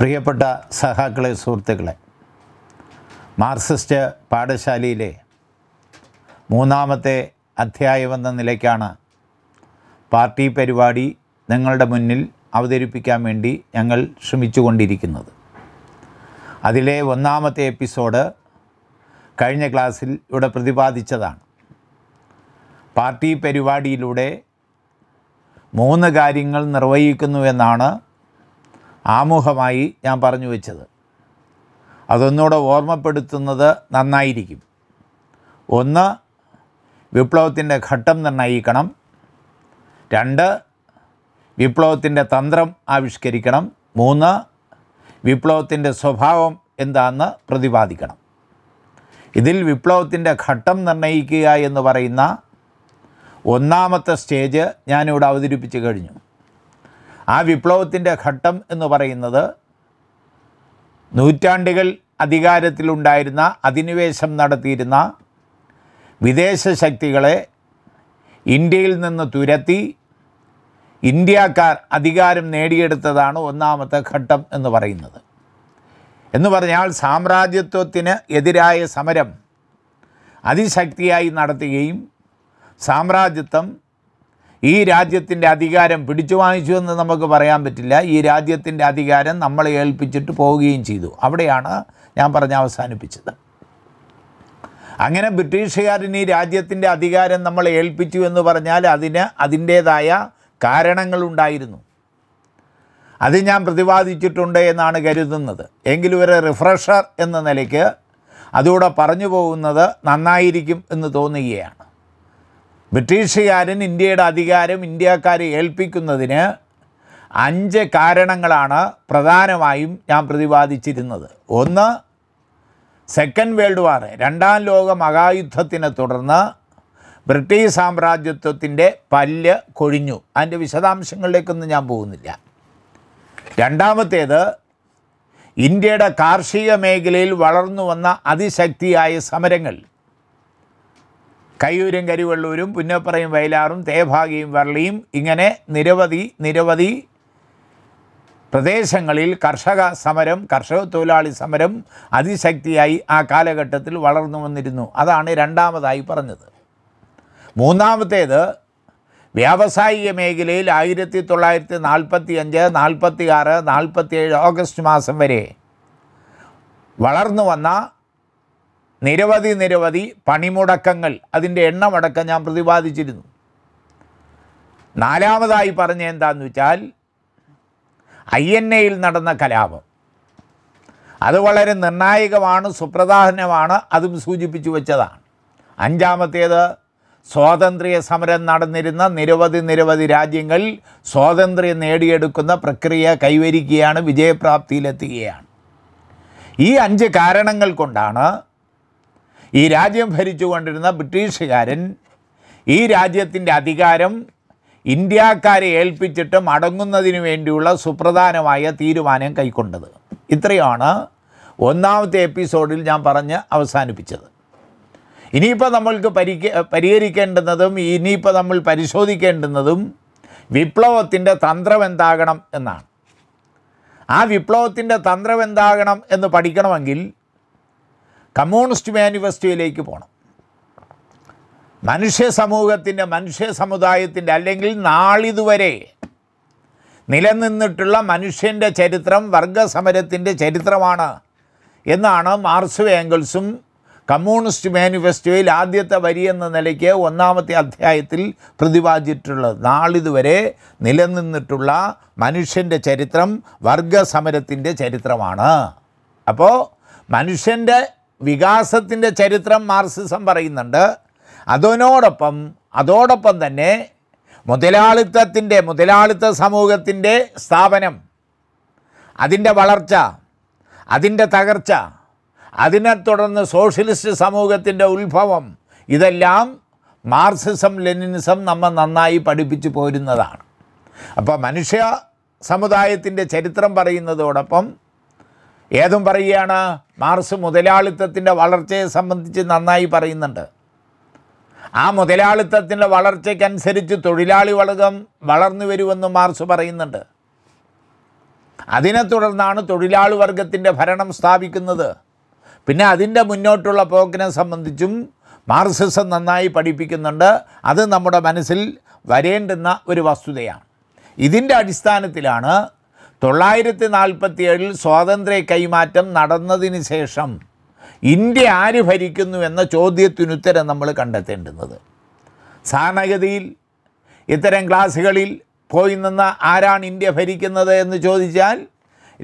പ്രിയപ്പെട്ട സഹാക്കളെ സുഹൃത്തുക്കളെ മാർക്സിസ്റ്റ് പാഠശാലയിലെ മൂന്നാമത്തെ അധ്യായമെന്ന നിലയ്ക്കാണ് പാർട്ടി പരിപാടി നിങ്ങളുടെ മുന്നിൽ അവതരിപ്പിക്കാൻ വേണ്ടി ഞങ്ങൾ ശ്രമിച്ചുകൊണ്ടിരിക്കുന്നത് അതിലെ ഒന്നാമത്തെ എപ്പിസോഡ് കഴിഞ്ഞ ക്ലാസ്സിൽ ഇവിടെ പ്രതിപാദിച്ചതാണ് പാർട്ടി പരിപാടിയിലൂടെ മൂന്ന് കാര്യങ്ങൾ നിർവഹിക്കുന്നുവെന്നാണ് ആമുഖമായി ഞാൻ പറഞ്ഞു വെച്ചത് അതൊന്നുകൂടെ ഓർമ്മപ്പെടുത്തുന്നത് നന്നായിരിക്കും ഒന്ന് വിപ്ലവത്തിൻ്റെ ഘട്ടം നിർണ്ണയിക്കണം രണ്ട് വിപ്ലവത്തിൻ്റെ തന്ത്രം ആവിഷ്കരിക്കണം മൂന്ന് വിപ്ലവത്തിൻ്റെ സ്വഭാവം എന്താണെന്ന് പ്രതിപാദിക്കണം ഇതിൽ വിപ്ലവത്തിൻ്റെ ഘട്ടം നിർണ്ണയിക്കുക എന്ന് പറയുന്ന ഒന്നാമത്തെ സ്റ്റേജ് ഞാനിവിടെ അവതരിപ്പിച്ച് കഴിഞ്ഞു ആ വിപ്ലവത്തിൻ്റെ ഘട്ടം എന്ന് പറയുന്നത് നൂറ്റാണ്ടുകൾ അധികാരത്തിലുണ്ടായിരുന്ന അധിനിവേശം നടത്തിയിരുന്ന വിദേശ ശക്തികളെ ഇന്ത്യയിൽ നിന്ന് തുരത്തി ഇന്ത്യക്കാർ അധികാരം നേടിയെടുത്തതാണ് ഒന്നാമത്തെ ഘട്ടം എന്ന് പറയുന്നത് എന്ന് പറഞ്ഞാൽ സാമ്രാജ്യത്വത്തിന് എതിരായ സമരം അതിശക്തിയായി നടത്തുകയും സാമ്രാജ്യത്വം ഈ രാജ്യത്തിൻ്റെ അധികാരം പിടിച്ചു വാങ്ങിച്ചു എന്ന് നമുക്ക് പറയാൻ പറ്റില്ല ഈ രാജ്യത്തിൻ്റെ അധികാരം നമ്മളെ ഏൽപ്പിച്ചിട്ട് പോവുകയും ചെയ്തു അവിടെയാണ് ഞാൻ പറഞ്ഞ് അവസാനിപ്പിച്ചത് അങ്ങനെ ബ്രിട്ടീഷുകാരന് ഈ രാജ്യത്തിൻ്റെ അധികാരം നമ്മളെ ഏൽപ്പിച്ചു എന്ന് പറഞ്ഞാൽ അതിന് അതിൻ്റേതായ കാരണങ്ങളുണ്ടായിരുന്നു അത് ഞാൻ പ്രതിപാദിച്ചിട്ടുണ്ട് എന്നാണ് കരുതുന്നത് എങ്കിലും ഒരു റിഫ്രഷർ എന്ന നിലയ്ക്ക് അതുകൂടെ പറഞ്ഞു പോകുന്നത് നന്നായിരിക്കും എന്ന് തോന്നുകയാണ് ബ്രിട്ടീഷുകാരൻ ഇന്ത്യയുടെ അധികാരം ഇന്ത്യക്കാരെ ഏൽപ്പിക്കുന്നതിന് അഞ്ച് കാരണങ്ങളാണ് പ്രധാനമായും ഞാൻ പ്രതിപാദിച്ചിരുന്നത് ഒന്ന് സെക്കൻഡ് വേൾഡ് വാർ രണ്ടാം ലോക മഹായുദ്ധത്തിനെ തുടർന്ന് ബ്രിട്ടീഷ് സാമ്രാജ്യത്വത്തിൻ്റെ പല്ല് കൊഴിഞ്ഞു അതിൻ്റെ വിശദാംശങ്ങളിലേക്കൊന്നും ഞാൻ പോകുന്നില്ല രണ്ടാമത്തേത് ഇന്ത്യയുടെ കാർഷിക മേഖലയിൽ വളർന്നു വന്ന അതിശക്തിയായ സമരങ്ങൾ കയ്യൂരും കരുവള്ളൂരും പുന്നപ്പറയും വയലാറും തേഭാഗിയും വർളിയും ഇങ്ങനെ നിരവധി നിരവധി പ്രദേശങ്ങളിൽ കർഷക സമരം കർഷക തൊഴിലാളി സമരം അതിശക്തിയായി ആ കാലഘട്ടത്തിൽ വളർന്നു വന്നിരുന്നു അതാണ് രണ്ടാമതായി പറഞ്ഞത് മൂന്നാമത്തേത് വ്യാവസായിക മേഖലയിൽ ആയിരത്തി തൊള്ളായിരത്തി നാൽപ്പത്തി അഞ്ച് നാൽപ്പത്തി ആറ് നാൽപ്പത്തി ഏഴ് ഓഗസ്റ്റ് മാസം വരെ വളർന്നു വന്ന നിരവധി നിരവധി പണിമുടക്കങ്ങൾ അതിൻ്റെ എണ്ണമടക്കം ഞാൻ പ്രതിപാദിച്ചിരുന്നു നാലാമതായി പറഞ്ഞ എന്താന്ന് വെച്ചാൽ ഐ എൻ എയിൽ നടന്ന കലാപം അത് വളരെ നിർണായകമാണ് സുപ്രധാനമാണ് അതും സൂചിപ്പിച്ചു വെച്ചതാണ് അഞ്ചാമത്തേത് സ്വാതന്ത്ര്യ സമരം നടന്നിരുന്ന നിരവധി നിരവധി രാജ്യങ്ങൾ സ്വാതന്ത്ര്യം നേടിയെടുക്കുന്ന പ്രക്രിയ കൈവരിക്കുകയാണ് വിജയപ്രാപ്തിയിലെത്തുകയാണ് ഈ അഞ്ച് കാരണങ്ങൾ കൊണ്ടാണ് ഈ രാജ്യം ഭരിച്ചുകൊണ്ടിരുന്ന ബ്രിട്ടീഷുകാരൻ ഈ രാജ്യത്തിൻ്റെ അധികാരം ഇന്ത്യക്കാരെ ഏൽപ്പിച്ചിട്ട് മടങ്ങുന്നതിന് വേണ്ടിയുള്ള സുപ്രധാനമായ തീരുമാനം കൈക്കൊണ്ടത് ഇത്രയാണ് ഒന്നാമത്തെ എപ്പിസോഡിൽ ഞാൻ പറഞ്ഞ് അവസാനിപ്പിച്ചത് ഇനിയിപ്പോൾ നമ്മൾക്ക് പരിക്ക പരിഹരിക്കേണ്ടുന്നതും ഇനിയിപ്പോൾ നമ്മൾ പരിശോധിക്കേണ്ടുന്നതും വിപ്ലവത്തിൻ്റെ തന്ത്രം എന്താകണം എന്നാണ് ആ വിപ്ലവത്തിൻ്റെ തന്ത്രം എന്താകണം എന്ന് പഠിക്കണമെങ്കിൽ കമ്മ്യൂണിസ്റ്റ് മാനിഫെസ്റ്റോയിലേക്ക് പോകണം മനുഷ്യ സമൂഹത്തിൻ്റെ മനുഷ്യ സമുദായത്തിൻ്റെ അല്ലെങ്കിൽ നാളിതുവരെ നിലനിന്നിട്ടുള്ള മനുഷ്യൻ്റെ ചരിത്രം വർഗസമരത്തിൻ്റെ ചരിത്രമാണ് എന്നാണ് മാർസ് ആംഗിൾസും കമ്മ്യൂണിസ്റ്റ് മാനിഫെസ്റ്റോയിൽ ആദ്യത്തെ വരി എന്ന നിലയ്ക്ക് ഒന്നാമത്തെ അധ്യായത്തിൽ പ്രതിപാദിച്ചിട്ടുള്ളത് നാളിതുവരെ നിലനിന്നിട്ടുള്ള മനുഷ്യൻ്റെ ചരിത്രം വർഗസമരത്തിൻ്റെ ചരിത്രമാണ് അപ്പോൾ മനുഷ്യൻ്റെ വികാസത്തിൻ്റെ ചരിത്രം മാർസിസം പറയുന്നുണ്ട് അതിനോടൊപ്പം അതോടൊപ്പം തന്നെ മുതലാളിത്തത്തിൻ്റെ മുതലാളിത്ത സമൂഹത്തിൻ്റെ സ്ഥാപനം അതിൻ്റെ വളർച്ച അതിൻ്റെ തകർച്ച അതിനെ തുടർന്ന് സോഷ്യലിസ്റ്റ് സമൂഹത്തിൻ്റെ ഉത്ഭവം ഇതെല്ലാം മാർസിസം ലെനിനിസം നമ്മൾ നന്നായി പഠിപ്പിച്ചു പോരുന്നതാണ് അപ്പോൾ മനുഷ്യ സമുദായത്തിൻ്റെ ചരിത്രം പറയുന്നതോടൊപ്പം ഏതും പറയുകയാണ് മാർസ് മുതലാളിത്തത്തിൻ്റെ വളർച്ചയെ സംബന്ധിച്ച് നന്നായി പറയുന്നുണ്ട് ആ മുതലാളിത്തത്തിൻ്റെ വളർച്ചയ്ക്കനുസരിച്ച് തൊഴിലാളി വളകം വളർന്നു വരുമെന്ന് മാർസ് പറയുന്നുണ്ട് അതിനെ തുടർന്നാണ് തൊഴിലാളി വർഗത്തിൻ്റെ ഭരണം സ്ഥാപിക്കുന്നത് പിന്നെ അതിൻ്റെ മുന്നോട്ടുള്ള പോക്കിനെ സംബന്ധിച്ചും മാർസിസം നന്നായി പഠിപ്പിക്കുന്നുണ്ട് അത് നമ്മുടെ മനസ്സിൽ വരേണ്ടുന്ന ഒരു വസ്തുതയാണ് ഇതിൻ്റെ അടിസ്ഥാനത്തിലാണ് തൊള്ളായിരത്തി നാൽപ്പത്തി ഏഴിൽ സ്വാതന്ത്ര്യ കൈമാറ്റം നടന്നതിന് ശേഷം ഇന്ത്യ ആര് ഭരിക്കുന്നു എന്ന ചോദ്യത്തിനുത്തരം നമ്മൾ കണ്ടെത്തേണ്ടുന്നത് സാധാരണഗതിയിൽ ഇത്തരം ക്ലാസ്സുകളിൽ പോയി നിന്ന് ആരാണ് ഇന്ത്യ ഭരിക്കുന്നത് എന്ന് ചോദിച്ചാൽ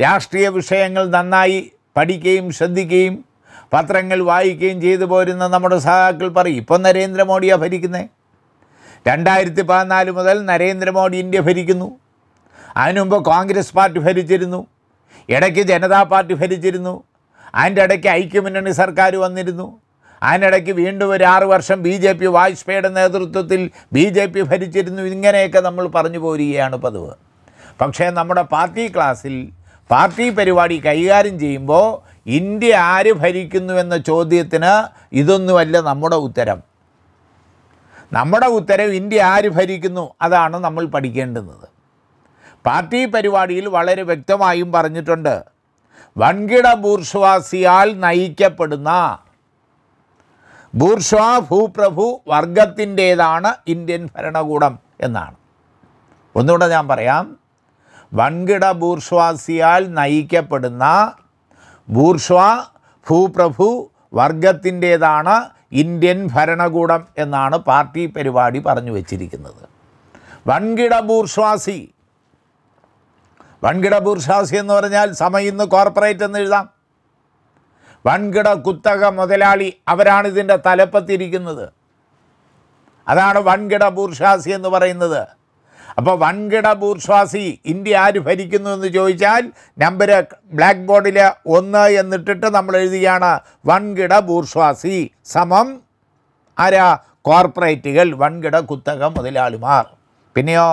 രാഷ്ട്രീയ വിഷയങ്ങൾ നന്നായി പഠിക്കുകയും ശ്രദ്ധിക്കുകയും പത്രങ്ങൾ വായിക്കുകയും ചെയ്തു പോരുന്ന നമ്മുടെ സഹാക്കൾ പറയും ഇപ്പം നരേന്ദ്രമോദിയാണ് ഭരിക്കുന്നത് രണ്ടായിരത്തി പതിനാല് മുതൽ നരേന്ദ്രമോദി ഇന്ത്യ ഭരിക്കുന്നു അതിനുമുമ്പ് കോൺഗ്രസ് പാർട്ടി ഭരിച്ചിരുന്നു ഇടയ്ക്ക് ജനതാ പാർട്ടി ഭരിച്ചിരുന്നു അതിൻ്റെ ഇടയ്ക്ക് ഐക്യമുന്നണി സർക്കാർ വന്നിരുന്നു അതിനിടയ്ക്ക് വീണ്ടും ഒരു ആറ് വർഷം ബി ജെ പി വാജ്പേയിയുടെ നേതൃത്വത്തിൽ ബി ജെ പി ഭരിച്ചിരുന്നു ഇങ്ങനെയൊക്കെ നമ്മൾ പറഞ്ഞു പോരുകയാണ് പതിവ് പക്ഷേ നമ്മുടെ പാർട്ടി ക്ലാസ്സിൽ പാർട്ടി പരിപാടി കൈകാര്യം ചെയ്യുമ്പോൾ ഇന്ത്യ ആര് ഭരിക്കുന്നു എന്ന ചോദ്യത്തിന് ഇതൊന്നുമല്ല നമ്മുടെ ഉത്തരം നമ്മുടെ ഉത്തരം ഇന്ത്യ ആര് ഭരിക്കുന്നു അതാണ് നമ്മൾ പഠിക്കേണ്ടുന്നത് പാർട്ടി പരിപാടിയിൽ വളരെ വ്യക്തമായും പറഞ്ഞിട്ടുണ്ട് വൻകിട ബൂർഷ്വാസിയാൽ നയിക്കപ്പെടുന്ന ബൂർഷ്വാ ഭൂപ്രഭു വർഗത്തിൻ്റേതാണ് ഇന്ത്യൻ ഭരണകൂടം എന്നാണ് ഒന്നുകൂടെ ഞാൻ പറയാം വൻകിട ബൂർഷ്വാസിയാൽ നയിക്കപ്പെടുന്ന ബൂർഷ്വാ ഭൂപ്രഭു വർഗത്തിൻ്റേതാണ് ഇന്ത്യൻ ഭരണകൂടം എന്നാണ് പാർട്ടി പരിപാടി പറഞ്ഞു വച്ചിരിക്കുന്നത് വൻകിട ബൂർഷ്വാസി വൻകിട ബൂർഷാസി എന്ന് പറഞ്ഞാൽ സമയിന്ന് കോർപ്പറേറ്റ് എന്ന് എഴുതാം വൻകിട കുത്തക മുതലാളി അവരാണ് ഇതിൻ്റെ തലപ്പത്തിരിക്കുന്നത് അതാണ് വൻകിട ബൂർഷാസി എന്ന് പറയുന്നത് അപ്പോൾ വൻകിട ബൂർഷ്വാസി ഇന്ത്യ ആര് ഭരിക്കുന്നു എന്ന് ചോദിച്ചാൽ നമ്പർ ബ്ലാക്ക് ബോർഡിൽ ഒന്ന് എന്നിട്ടിട്ട് നമ്മൾ എഴുതിയാണ് വൻകിട ബൂർഷ്വാസി സമം ആരാ കോർപ്പറേറ്റുകൾ വൻകിട കുത്തക മുതലാളിമാർ പിന്നെയോ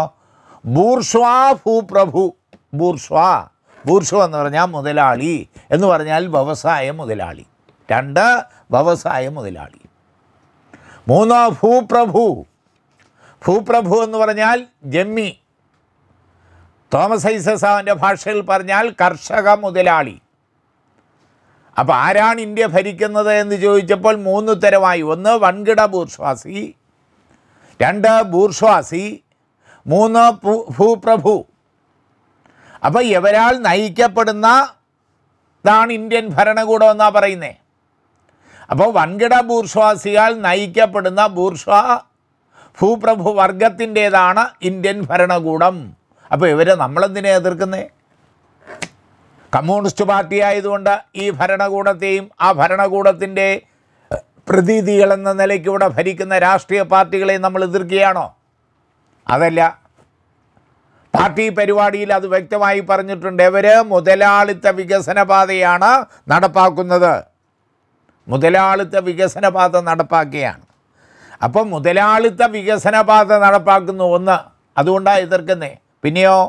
ബൂർഷ്വാ ഭൂപ്രഭു ബൂർഷ്വ ബൂർഷ്വ എന്ന് പറഞ്ഞാൽ മുതലാളി എന്ന് പറഞ്ഞാൽ വ്യവസായ മുതലാളി രണ്ട് വ്യവസായ മുതലാളി മൂന്ന് ഭൂപ്രഭു ഭൂപ്രഭു എന്ന് പറഞ്ഞാൽ ജമ്മി തോമസ് ഐസസാവിൻ്റെ ഭാഷയിൽ പറഞ്ഞാൽ കർഷക മുതലാളി അപ്പോൾ ആരാണ് ഇന്ത്യ ഭരിക്കുന്നത് എന്ന് ചോദിച്ചപ്പോൾ മൂന്ന് തരമായി ഒന്ന് വൻകിട ബൂർഷ്വാസി രണ്ട് ബൂർഷ്വാസി മൂന്ന് ഭൂപ്രഭു അപ്പോൾ ഇവരാൾ നയിക്കപ്പെടുന്ന ഇതാണ് ഇന്ത്യൻ ഭരണകൂടം എന്നാണ് പറയുന്നത് അപ്പോൾ വൻകിട ബൂർഷ്വാസിയാൽ നയിക്കപ്പെടുന്ന ബൂർഷ്വാ ഭൂപ്രഭു വർഗത്തിൻ്റേതാണ് ഇന്ത്യൻ ഭരണകൂടം അപ്പോൾ ഇവരെ നമ്മളെന്തിനെ എതിർക്കുന്നേ കമ്മ്യൂണിസ്റ്റ് പാർട്ടി ആയതുകൊണ്ട് ഈ ഭരണകൂടത്തെയും ആ ഭരണകൂടത്തിൻ്റെ പ്രതീതികളെന്ന നിലയ്ക്കൂടെ ഭരിക്കുന്ന രാഷ്ട്രീയ പാർട്ടികളെ നമ്മൾ എതിർക്കുകയാണോ അതല്ല പാർട്ടി പരിപാടിയിൽ അത് വ്യക്തമായി പറഞ്ഞിട്ടുണ്ട് ഇവർ മുതലാളിത്ത വികസന പാതയാണ് നടപ്പാക്കുന്നത് മുതലാളിത്ത വികസന പാത നടപ്പാക്കുകയാണ് അപ്പം മുതലാളിത്ത വികസന പാത നടപ്പാക്കുന്നു ഒന്ന് അതുകൊണ്ടാണ് എതിർക്കുന്നേ പിന്നെയോ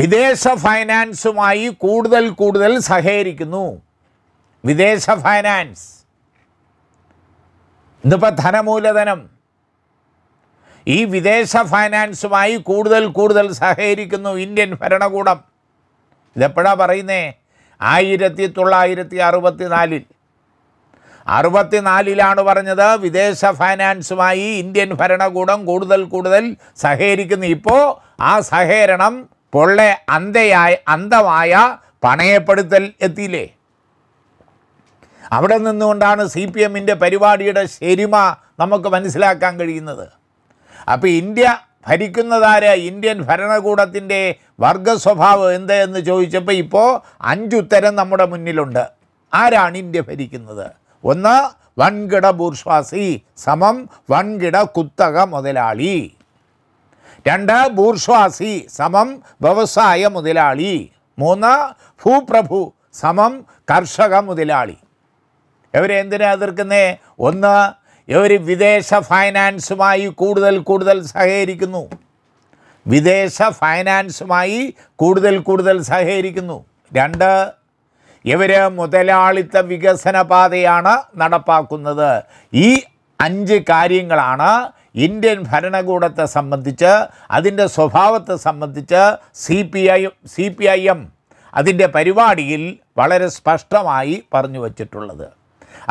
വിദേശ ഫൈനാൻസുമായി കൂടുതൽ കൂടുതൽ സഹകരിക്കുന്നു വിദേശ ഫൈനാൻസ് ഇന്നിപ്പോൾ ധനമൂലധനം ഈ വിദേശ ഫൈനാൻസുമായി കൂടുതൽ കൂടുതൽ സഹകരിക്കുന്നു ഇന്ത്യൻ ഭരണകൂടം ഇതെപ്പോഴാണ് പറയുന്നത് ആയിരത്തി തൊള്ളായിരത്തി അറുപത്തി നാലിൽ അറുപത്തിനാലിലാണ് പറഞ്ഞത് വിദേശ ഫൈനാൻസുമായി ഇന്ത്യൻ ഭരണകൂടം കൂടുതൽ കൂടുതൽ സഹകരിക്കുന്നു ഇപ്പോൾ ആ സഹകരണം പൊള്ളെ അന്തയായ അന്തമായ പണയപ്പെടുത്തൽ എത്തിയില്ലേ അവിടെ നിന്നുകൊണ്ടാണ് സി പി എമ്മിൻ്റെ പരിപാടിയുടെ ശരിമ നമുക്ക് മനസ്സിലാക്കാൻ കഴിയുന്നത് അപ്പോൾ ഇന്ത്യ ഭരിക്കുന്നതാര് ഇന്ത്യൻ ഭരണകൂടത്തിൻ്റെ വർഗ സ്വഭാവം എന്ത് എന്ന് ചോദിച്ചപ്പോൾ ഇപ്പോൾ അഞ്ചുത്തരം നമ്മുടെ മുന്നിലുണ്ട് ആരാണ് ഇന്ത്യ ഭരിക്കുന്നത് ഒന്ന് വൻകിട ബൂർഷ്വാസി സമം വൻകിട കുത്തക മുതലാളി രണ്ട് ബൂർഷ്വാസി സമം വ്യവസായ മുതലാളി മൂന്ന് ഭൂപ്രഭു സമം കർഷക മുതലാളി ഇവരെന്തിനാ എതിർക്കുന്നേ ഒന്ന് ഇവർ വിദേശ ഫൈനാൻസുമായി കൂടുതൽ കൂടുതൽ സഹകരിക്കുന്നു വിദേശ ഫൈനാൻസുമായി കൂടുതൽ കൂടുതൽ സഹകരിക്കുന്നു രണ്ട് ഇവർ മുതലാളിത്ത വികസന പാതയാണ് നടപ്പാക്കുന്നത് ഈ അഞ്ച് കാര്യങ്ങളാണ് ഇന്ത്യൻ ഭരണകൂടത്തെ സംബന്ധിച്ച് അതിൻ്റെ സ്വഭാവത്തെ സംബന്ധിച്ച് C P I C P I M അതിൻ്റെ പരിപാടിയിൽ വളരെ സ്പഷ്ടമായി പറഞ്ഞു വച്ചിട്ടുള്ളത്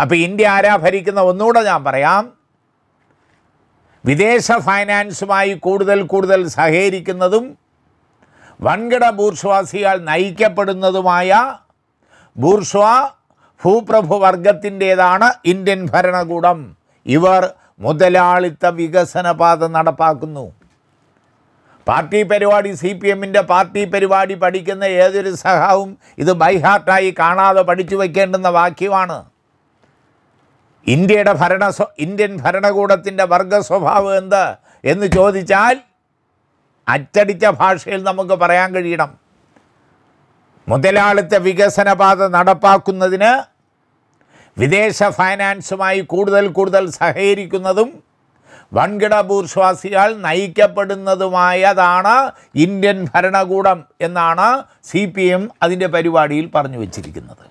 അപ്പോൾ ഇന്ത്യ ആരാ ഭരിക്കുന്ന ഒന്നുകൂടെ ഞാൻ പറയാം വിദേശ ഫൈനാൻസുമായി കൂടുതൽ കൂടുതൽ സഹകരിക്കുന്നതും വൻകിട ബൂർഷ്വാസിയാൽ നയിക്കപ്പെടുന്നതുമായ ബൂർഷ്വാ ഭൂപ്രഭു വർഗത്തിൻ്റേതാണ് ഇന്ത്യൻ ഭരണകൂടം ഇവർ മുതലാളിത്ത വികസന പാത നടപ്പാക്കുന്നു പാർട്ടി പരിപാടി സി പി എമ്മിൻ്റെ പാർട്ടി പരിപാടി പഠിക്കുന്ന ഏതൊരു സഹാവും ഇത് ബൈഹാർട്ടായി കാണാതെ പഠിച്ചു വയ്ക്കേണ്ടുന്ന വാക്യമാണ് ഇന്ത്യയുടെ ഭരണ ഇന്ത്യൻ ഭരണകൂടത്തിൻ്റെ വർഗ സ്വഭാവം എന്ത് എന്ന് ചോദിച്ചാൽ അച്ചടിച്ച ഭാഷയിൽ നമുക്ക് പറയാൻ കഴിയണം മുതലാളിത്ത വികസനപാത നടപ്പാക്കുന്നതിന് വിദേശ ഫൈനാൻസുമായി കൂടുതൽ കൂടുതൽ സഹകരിക്കുന്നതും വൻകിട ബൂർഷ്വാസികൾ നയിക്കപ്പെടുന്നതുമായതാണ് ഇന്ത്യൻ ഭരണകൂടം എന്നാണ് സി പി എം അതിൻ്റെ പരിപാടിയിൽ പറഞ്ഞു വച്ചിരിക്കുന്നത്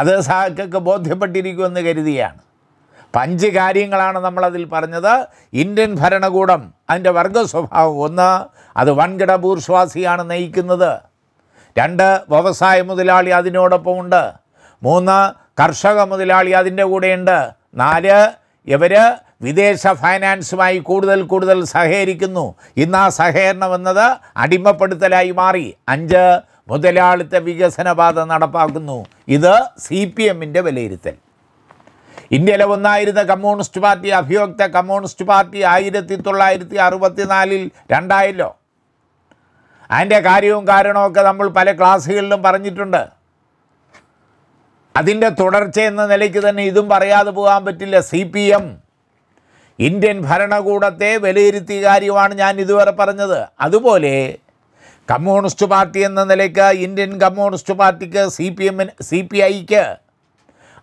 അത് സഹാക്കൾക്ക് ബോധ്യപ്പെട്ടിരിക്കുമെന്ന് കരുതിയാണ് പഞ്ച് കാര്യങ്ങളാണ് നമ്മളതിൽ പറഞ്ഞത് ഇന്ത്യൻ ഭരണകൂടം അതിൻ്റെ വർഗ സ്വഭാവം ഒന്ന് അത് വൻകിട ബൂർശ്വാസിയാണ് നയിക്കുന്നത് രണ്ട് വ്യവസായ മുതലാളി ഉണ്ട് മൂന്ന് കർഷക മുതലാളി അതിൻ്റെ കൂടെയുണ്ട് നാല് ഇവർ വിദേശ ഫൈനാൻസുമായി കൂടുതൽ കൂടുതൽ സഹകരിക്കുന്നു ഇന്ന് ആ സഹകരണം എന്നത് അടിമപ്പെടുത്തലായി മാറി അഞ്ച് മുതലാളിത്ത വികസനപാത നടപ്പാക്കുന്നു ഇത് സി പി എമ്മിൻ്റെ വിലയിരുത്തൽ ഇന്ത്യയിലെ ഒന്നായിരുന്ന കമ്മ്യൂണിസ്റ്റ് പാർട്ടി അഭിയോക്ത കമ്മ്യൂണിസ്റ്റ് പാർട്ടി ആയിരത്തി തൊള്ളായിരത്തി അറുപത്തിനാലിൽ രണ്ടായല്ലോ അതിൻ്റെ കാര്യവും കാരണവുമൊക്കെ നമ്മൾ പല ക്ലാസ്സുകളിലും പറഞ്ഞിട്ടുണ്ട് അതിൻ്റെ തുടർച്ച എന്ന നിലയ്ക്ക് തന്നെ ഇതും പറയാതെ പോകാൻ പറ്റില്ല സി പി എം ഇന്ത്യൻ ഭരണകൂടത്തെ വിലയിരുത്തിയ കാര്യമാണ് ഞാൻ ഇതുവരെ പറഞ്ഞത് അതുപോലെ കമ്മ്യൂണിസ്റ്റ് പാർട്ടി എന്ന നിലയ്ക്ക് ഇന്ത്യൻ കമ്മ്യൂണിസ്റ്റ് പാർട്ടിക്ക് സി പി എമ്മിന് സി പി ഐക്ക്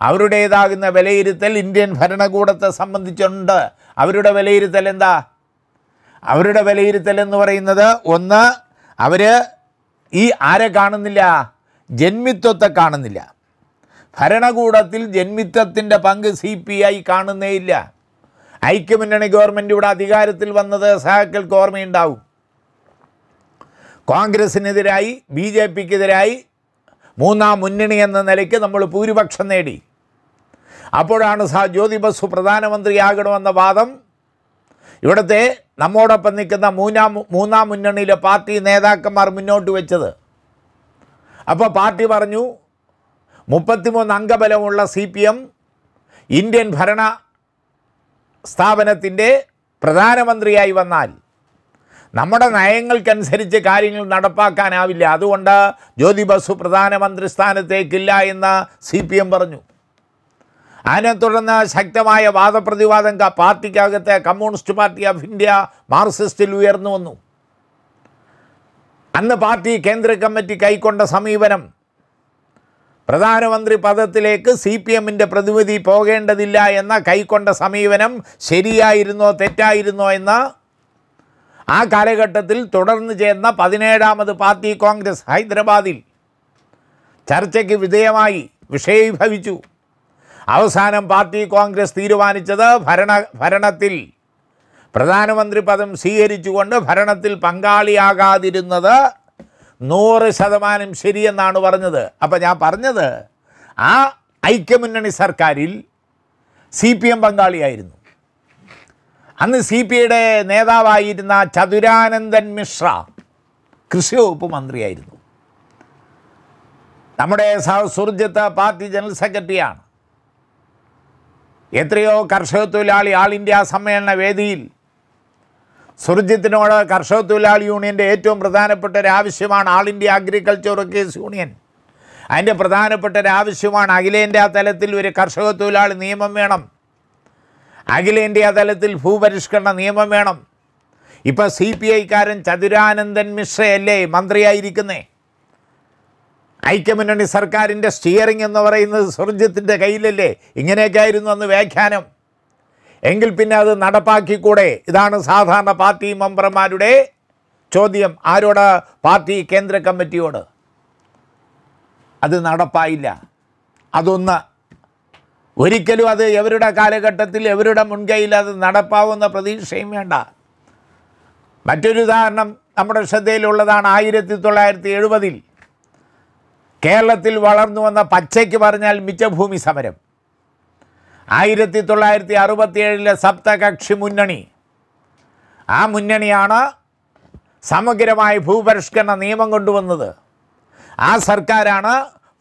അവരുടേതാകുന്ന വിലയിരുത്തൽ ഇന്ത്യൻ ഭരണകൂടത്തെ സംബന്ധിച്ചുണ്ട് അവരുടെ വിലയിരുത്തൽ എന്താ അവരുടെ വിലയിരുത്തൽ എന്ന് പറയുന്നത് ഒന്ന് അവർ ഈ ആരെ കാണുന്നില്ല ജന്മിത്വത്തെ കാണുന്നില്ല ഭരണകൂടത്തിൽ ജന്മിത്വത്തിൻ്റെ പങ്ക് സി പി ഐ കാണുന്നേയില്ല ഐക്യമുന്നണി ഗവൺമെൻറ് ഇവിടെ അധികാരത്തിൽ വന്നത് സഹാക്കൾക്ക് ഓർമ്മയുണ്ടാവും കോൺഗ്രസിനെതിരായി ബി ജെ പിക്കെതിരായി മൂന്നാം മുന്നണി എന്ന നിലയ്ക്ക് നമ്മൾ ഭൂരിപക്ഷം നേടി അപ്പോഴാണ് സാ ജ്യോതി ബസു പ്രധാനമന്ത്രിയാകണമെന്ന വാദം ഇവിടുത്തെ നമ്മോടൊപ്പം നിൽക്കുന്ന മൂന്നാം മൂന്നാം മുന്നണിയിലെ പാർട്ടി നേതാക്കന്മാർ മുന്നോട്ട് വെച്ചത് അപ്പോൾ പാർട്ടി പറഞ്ഞു മുപ്പത്തിമൂന്ന് അംഗബലമുള്ള സി പി എം ഇന്ത്യൻ ഭരണ സ്ഥാപനത്തിൻ്റെ പ്രധാനമന്ത്രിയായി വന്നാൽ നമ്മുടെ നയങ്ങൾക്കനുസരിച്ച് കാര്യങ്ങൾ നടപ്പാക്കാനാവില്ല അതുകൊണ്ട് ജ്യോതി ബസു പ്രധാനമന്ത്രി സ്ഥാനത്തേക്കില്ല എന്ന് സി പി എം പറഞ്ഞു അതിനെ തുടർന്ന് ശക്തമായ വാദപ്രതിവാദം പാർട്ടിക്കകത്തെ കമ്മ്യൂണിസ്റ്റ് പാർട്ടി ഓഫ് ഇന്ത്യ മാർക്സിസ്റ്റിൽ ഉയർന്നു വന്നു അന്ന് പാർട്ടി കേന്ദ്ര കമ്മിറ്റി കൈക്കൊണ്ട സമീപനം പ്രധാനമന്ത്രി പദത്തിലേക്ക് സി പി എമ്മിൻ്റെ പ്രതിവിധി പോകേണ്ടതില്ല എന്ന കൈക്കൊണ്ട സമീപനം ശരിയായിരുന്നോ തെറ്റായിരുന്നോ എന്ന് ആ കാലഘട്ടത്തിൽ തുടർന്ന് ചേർന്ന പതിനേഴാമത് പാർട്ടി കോൺഗ്രസ് ഹൈദരാബാദിൽ ചർച്ചയ്ക്ക് വിധേയമായി വിഷയീഭവിച്ചു അവസാനം പാർട്ടി കോൺഗ്രസ് തീരുമാനിച്ചത് ഭരണ ഭരണത്തിൽ പ്രധാനമന്ത്രി പദം സ്വീകരിച്ചുകൊണ്ട് ഭരണത്തിൽ പങ്കാളിയാകാതിരുന്നത് നൂറ് ശതമാനം ശരിയെന്നാണ് പറഞ്ഞത് അപ്പോൾ ഞാൻ പറഞ്ഞത് ആ ഐക്യമുന്നണി സർക്കാരിൽ സി പി എം പങ്കാളിയായിരുന്നു അന്ന് സി പി ഐയുടെ നേതാവായിരുന്ന ചതുരാനന്ദൻ മിശ്ര കൃഷി വകുപ്പ് മന്ത്രിയായിരുന്നു നമ്മുടെ സുർജിത്ത് പാർട്ടി ജനറൽ സെക്രട്ടറിയാണ് എത്രയോ കർഷക തൊഴിലാളി ആൾ ഇന്ത്യ സമ്മേളന വേദിയിൽ സുർജിത്തിനോട് കർഷക തൊഴിലാളി യൂണിയൻ്റെ ഏറ്റവും പ്രധാനപ്പെട്ട ആവശ്യമാണ് all India agriculture workers union അതിൻ്റെ പ്രധാനപ്പെട്ട ഒരാവശ്യമാണ് അഖിലേന്ത്യാ തലത്തിൽ ഒരു കർഷക തൊഴിലാളി നിയമം വേണം അഖിലേന്ത്യാ തലത്തിൽ ഭൂപരിഷ്കരണ നിയമം വേണം ഇപ്പം സി പി ഐക്കാരൻ ചതുരാനന്ദൻ മിശ്രയല്ലേ മന്ത്രിയായിരിക്കുന്നേ ഐക്യമുന്നണി സർക്കാരിൻ്റെ സ്റ്റിയറിംഗ് എന്ന് പറയുന്നത് സുർജിത്തിൻ്റെ കയ്യിലല്ലേ ഇങ്ങനെയൊക്കെ ആയിരുന്നു അന്ന് വ്യാഖ്യാനം എങ്കിൽ പിന്നെ അത് നടപ്പാക്കിക്കൂടെ ഇതാണ് സാധാരണ പാർട്ടി മെമ്പർമാരുടെ ചോദ്യം ആരോട് പാർട്ടി കേന്ദ്ര കമ്മിറ്റിയോട് അത് നടപ്പായില്ല അതൊന്ന് ഒരിക്കലും അത് എവരുടെ കാലഘട്ടത്തിൽ എവരുടെ മുൻകൈയിൽ അത് നടപ്പാവുന്ന പ്രതീക്ഷയും വേണ്ട മറ്റൊരു ഉദാഹരണം നമ്മുടെ ശ്രദ്ധയിലുള്ളതാണ് ആയിരത്തി തൊള്ളായിരത്തി എഴുപതിൽ കേരളത്തിൽ വളർന്നു വന്ന പച്ചയ്ക്ക് പറഞ്ഞാൽ മിച്ചഭൂമി സമരം ആയിരത്തി തൊള്ളായിരത്തി അറുപത്തിയേഴിലെ സപ്തകക്ഷി മുന്നണി ആ മുന്നണിയാണ് സമഗ്രമായ ഭൂപരിഷ്കരണ നിയമം കൊണ്ടുവന്നത് ആ സർക്കാരാണ്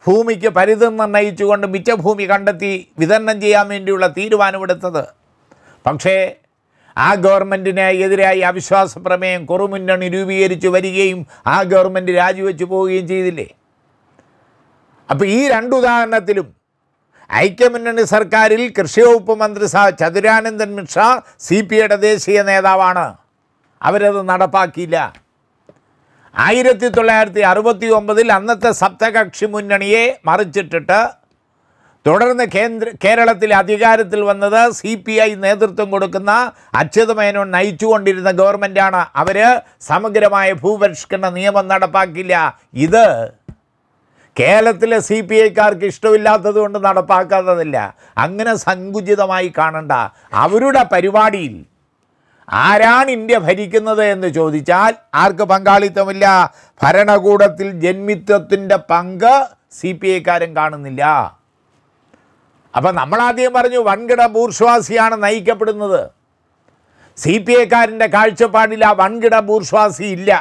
ഭൂമിക്ക് പരിതം നിർണയിച്ചുകൊണ്ട് മിച്ചഭൂമി ഭൂമി കണ്ടെത്തി വിതരണം ചെയ്യാൻ വേണ്ടിയുള്ള തീരുമാനമെടുത്തത് പക്ഷേ ആ ഗവൺമെൻറ്റിനെ എതിരായി അവിശ്വാസ പ്രമേയം കുറുമുന്നണി രൂപീകരിച്ച് വരികയും ആ ഗവൺമെൻറ് രാജിവെച്ചു പോവുകയും ചെയ്തില്ലേ അപ്പോൾ ഈ രണ്ട് ഉദാഹരണത്തിലും ഐക്യമുന്നണി സർക്കാരിൽ കൃഷിവകുപ്പ് മന്ത്രി സ ചതുരാനന്ദൻ മിശ്ര സി പി ഐയുടെ ദേശീയ നേതാവാണ് അവരത് നടപ്പാക്കിയില്ല ആയിരത്തി തൊള്ളായിരത്തി അറുപത്തി ഒമ്പതിൽ അന്നത്തെ സപ്തകക്ഷി മുന്നണിയെ മറിച്ചിട്ടിട്ട് തുടർന്ന് കേന്ദ്ര കേരളത്തിൽ അധികാരത്തിൽ വന്നത് സി പി ഐ നേതൃത്വം കൊടുക്കുന്ന അച്യുതമേനോൻ നയിച്ചുകൊണ്ടിരുന്ന ഗവൺമെൻറ്റാണ് അവർ സമഗ്രമായ ഭൂപരിഷ്കരണ നിയമം നടപ്പാക്കില്ല ഇത് കേരളത്തിലെ സി പി ഐക്കാർക്ക് ഇഷ്ടമില്ലാത്തത് കൊണ്ട് നടപ്പാക്കാത്തതല്ല അങ്ങനെ സങ്കുചിതമായി കാണണ്ട അവരുടെ പരിപാടിയിൽ ആരാണ് ഇന്ത്യ ഭരിക്കുന്നത് എന്ന് ചോദിച്ചാൽ ആർക്ക് പങ്കാളിത്തമില്ല ഭരണകൂടത്തിൽ ജന്മിത്വത്തിൻ്റെ പങ്ക് സി പി ഐക്കാരൻ കാണുന്നില്ല അപ്പം നമ്മളാദ്യം പറഞ്ഞു വൻകിട ബൂർഷ്വാസിയാണ് നയിക്കപ്പെടുന്നത് സി പി ഐക്കാരൻ്റെ കാഴ്ചപ്പാടിൽ ആ വൻകിട ബൂർഷ്വാസി ഇല്ല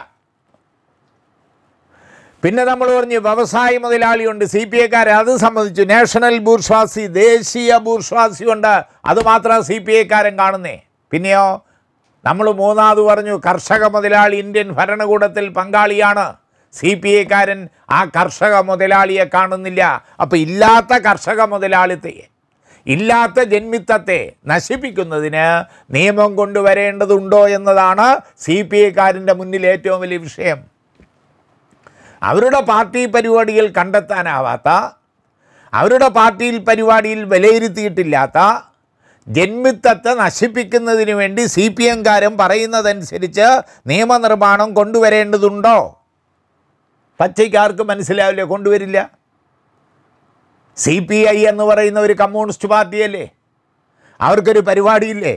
പിന്നെ നമ്മൾ പറഞ്ഞു വ്യവസായ മുതലാളിയുണ്ട് സി പി ഐക്കാരെ അത് സംബന്ധിച്ചു നാഷണൽ ബൂർഷ്വാസി ദേശീയ ബൂർഷ്വാസിയുണ്ട് ഉണ്ട് സി പി ഐക്കാരൻ കാണുന്നേ പിന്നെയോ നമ്മൾ മൂന്നാമത് പറഞ്ഞു കർഷക മുതലാളി ഇന്ത്യൻ ഭരണകൂടത്തിൽ പങ്കാളിയാണ് സി പി ഐക്കാരൻ ആ കർഷക മുതലാളിയെ കാണുന്നില്ല അപ്പോൾ ഇല്ലാത്ത കർഷക മുതലാളിത്തെ ഇല്ലാത്ത ജന്മിത്തത്തെ നശിപ്പിക്കുന്നതിന് നിയമം കൊണ്ടുവരേണ്ടതുണ്ടോ എന്നതാണ് സി പി ഐക്കാരൻ്റെ മുന്നിൽ ഏറ്റവും വലിയ വിഷയം അവരുടെ പാർട്ടി പരിപാടിയിൽ കണ്ടെത്താനാവാത്ത അവരുടെ പാർട്ടിയിൽ പരിപാടിയിൽ വിലയിരുത്തിയിട്ടില്ലാത്ത ജന്മിത്തത്തെ നശിപ്പിക്കുന്നതിന് വേണ്ടി സി പി എംകാരും പറയുന്നതനുസരിച്ച് നിയമനിർമ്മാണം കൊണ്ടുവരേണ്ടതുണ്ടോ ആർക്കും മനസ്സിലാവില്ല കൊണ്ടുവരില്ല സി പി ഐ എന്ന് പറയുന്ന ഒരു കമ്മ്യൂണിസ്റ്റ് പാർട്ടിയല്ലേ അവർക്കൊരു പരിപാടിയില്ലേ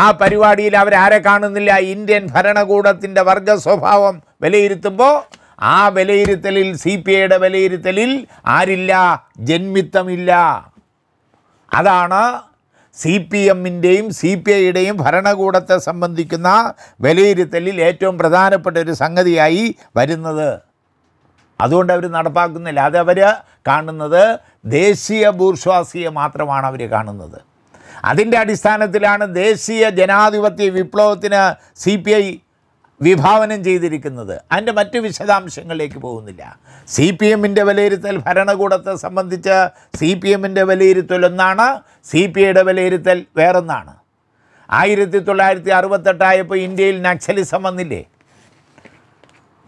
ആ പരിപാടിയിൽ അവരാരെ കാണുന്നില്ല ഇന്ത്യൻ ഭരണകൂടത്തിൻ്റെ വർഗ സ്വഭാവം വിലയിരുത്തുമ്പോൾ ആ വിലയിരുത്തലിൽ സി പി ഐയുടെ വിലയിരുത്തലിൽ ആരില്ല ജന്മിത്തമില്ല അതാണ് സി പി എമ്മിൻ്റെയും സി പി ഐയുടെയും ഭരണകൂടത്തെ സംബന്ധിക്കുന്ന വിലയിരുത്തലിൽ ഏറ്റവും പ്രധാനപ്പെട്ട ഒരു സംഗതിയായി വരുന്നത് അതുകൊണ്ട് അവർ നടപ്പാക്കുന്നില്ല അതവർ കാണുന്നത് ദേശീയ ബൂർഷ്വാസിയെ മാത്രമാണ് അവർ കാണുന്നത് അതിൻ്റെ അടിസ്ഥാനത്തിലാണ് ദേശീയ ജനാധിപത്യ വിപ്ലവത്തിന് സി പി ഐ വിഭാവനം ചെയ്തിരിക്കുന്നത് അതിൻ്റെ മറ്റു വിശദാംശങ്ങളിലേക്ക് പോകുന്നില്ല സി പി എമ്മിൻ്റെ വിലയിരുത്തൽ ഭരണകൂടത്തെ സംബന്ധിച്ച് സി പി എമ്മിൻ്റെ വിലയിരുത്തൽ ഒന്നാണ് സി പി ഐയുടെ വിലയിരുത്തൽ വേറൊന്നാണ് ആയിരത്തി തൊള്ളായിരത്തി അറുപത്തെട്ടായപ്പോൾ ഇന്ത്യയിൽ നക്സലിസം വന്നില്ലേ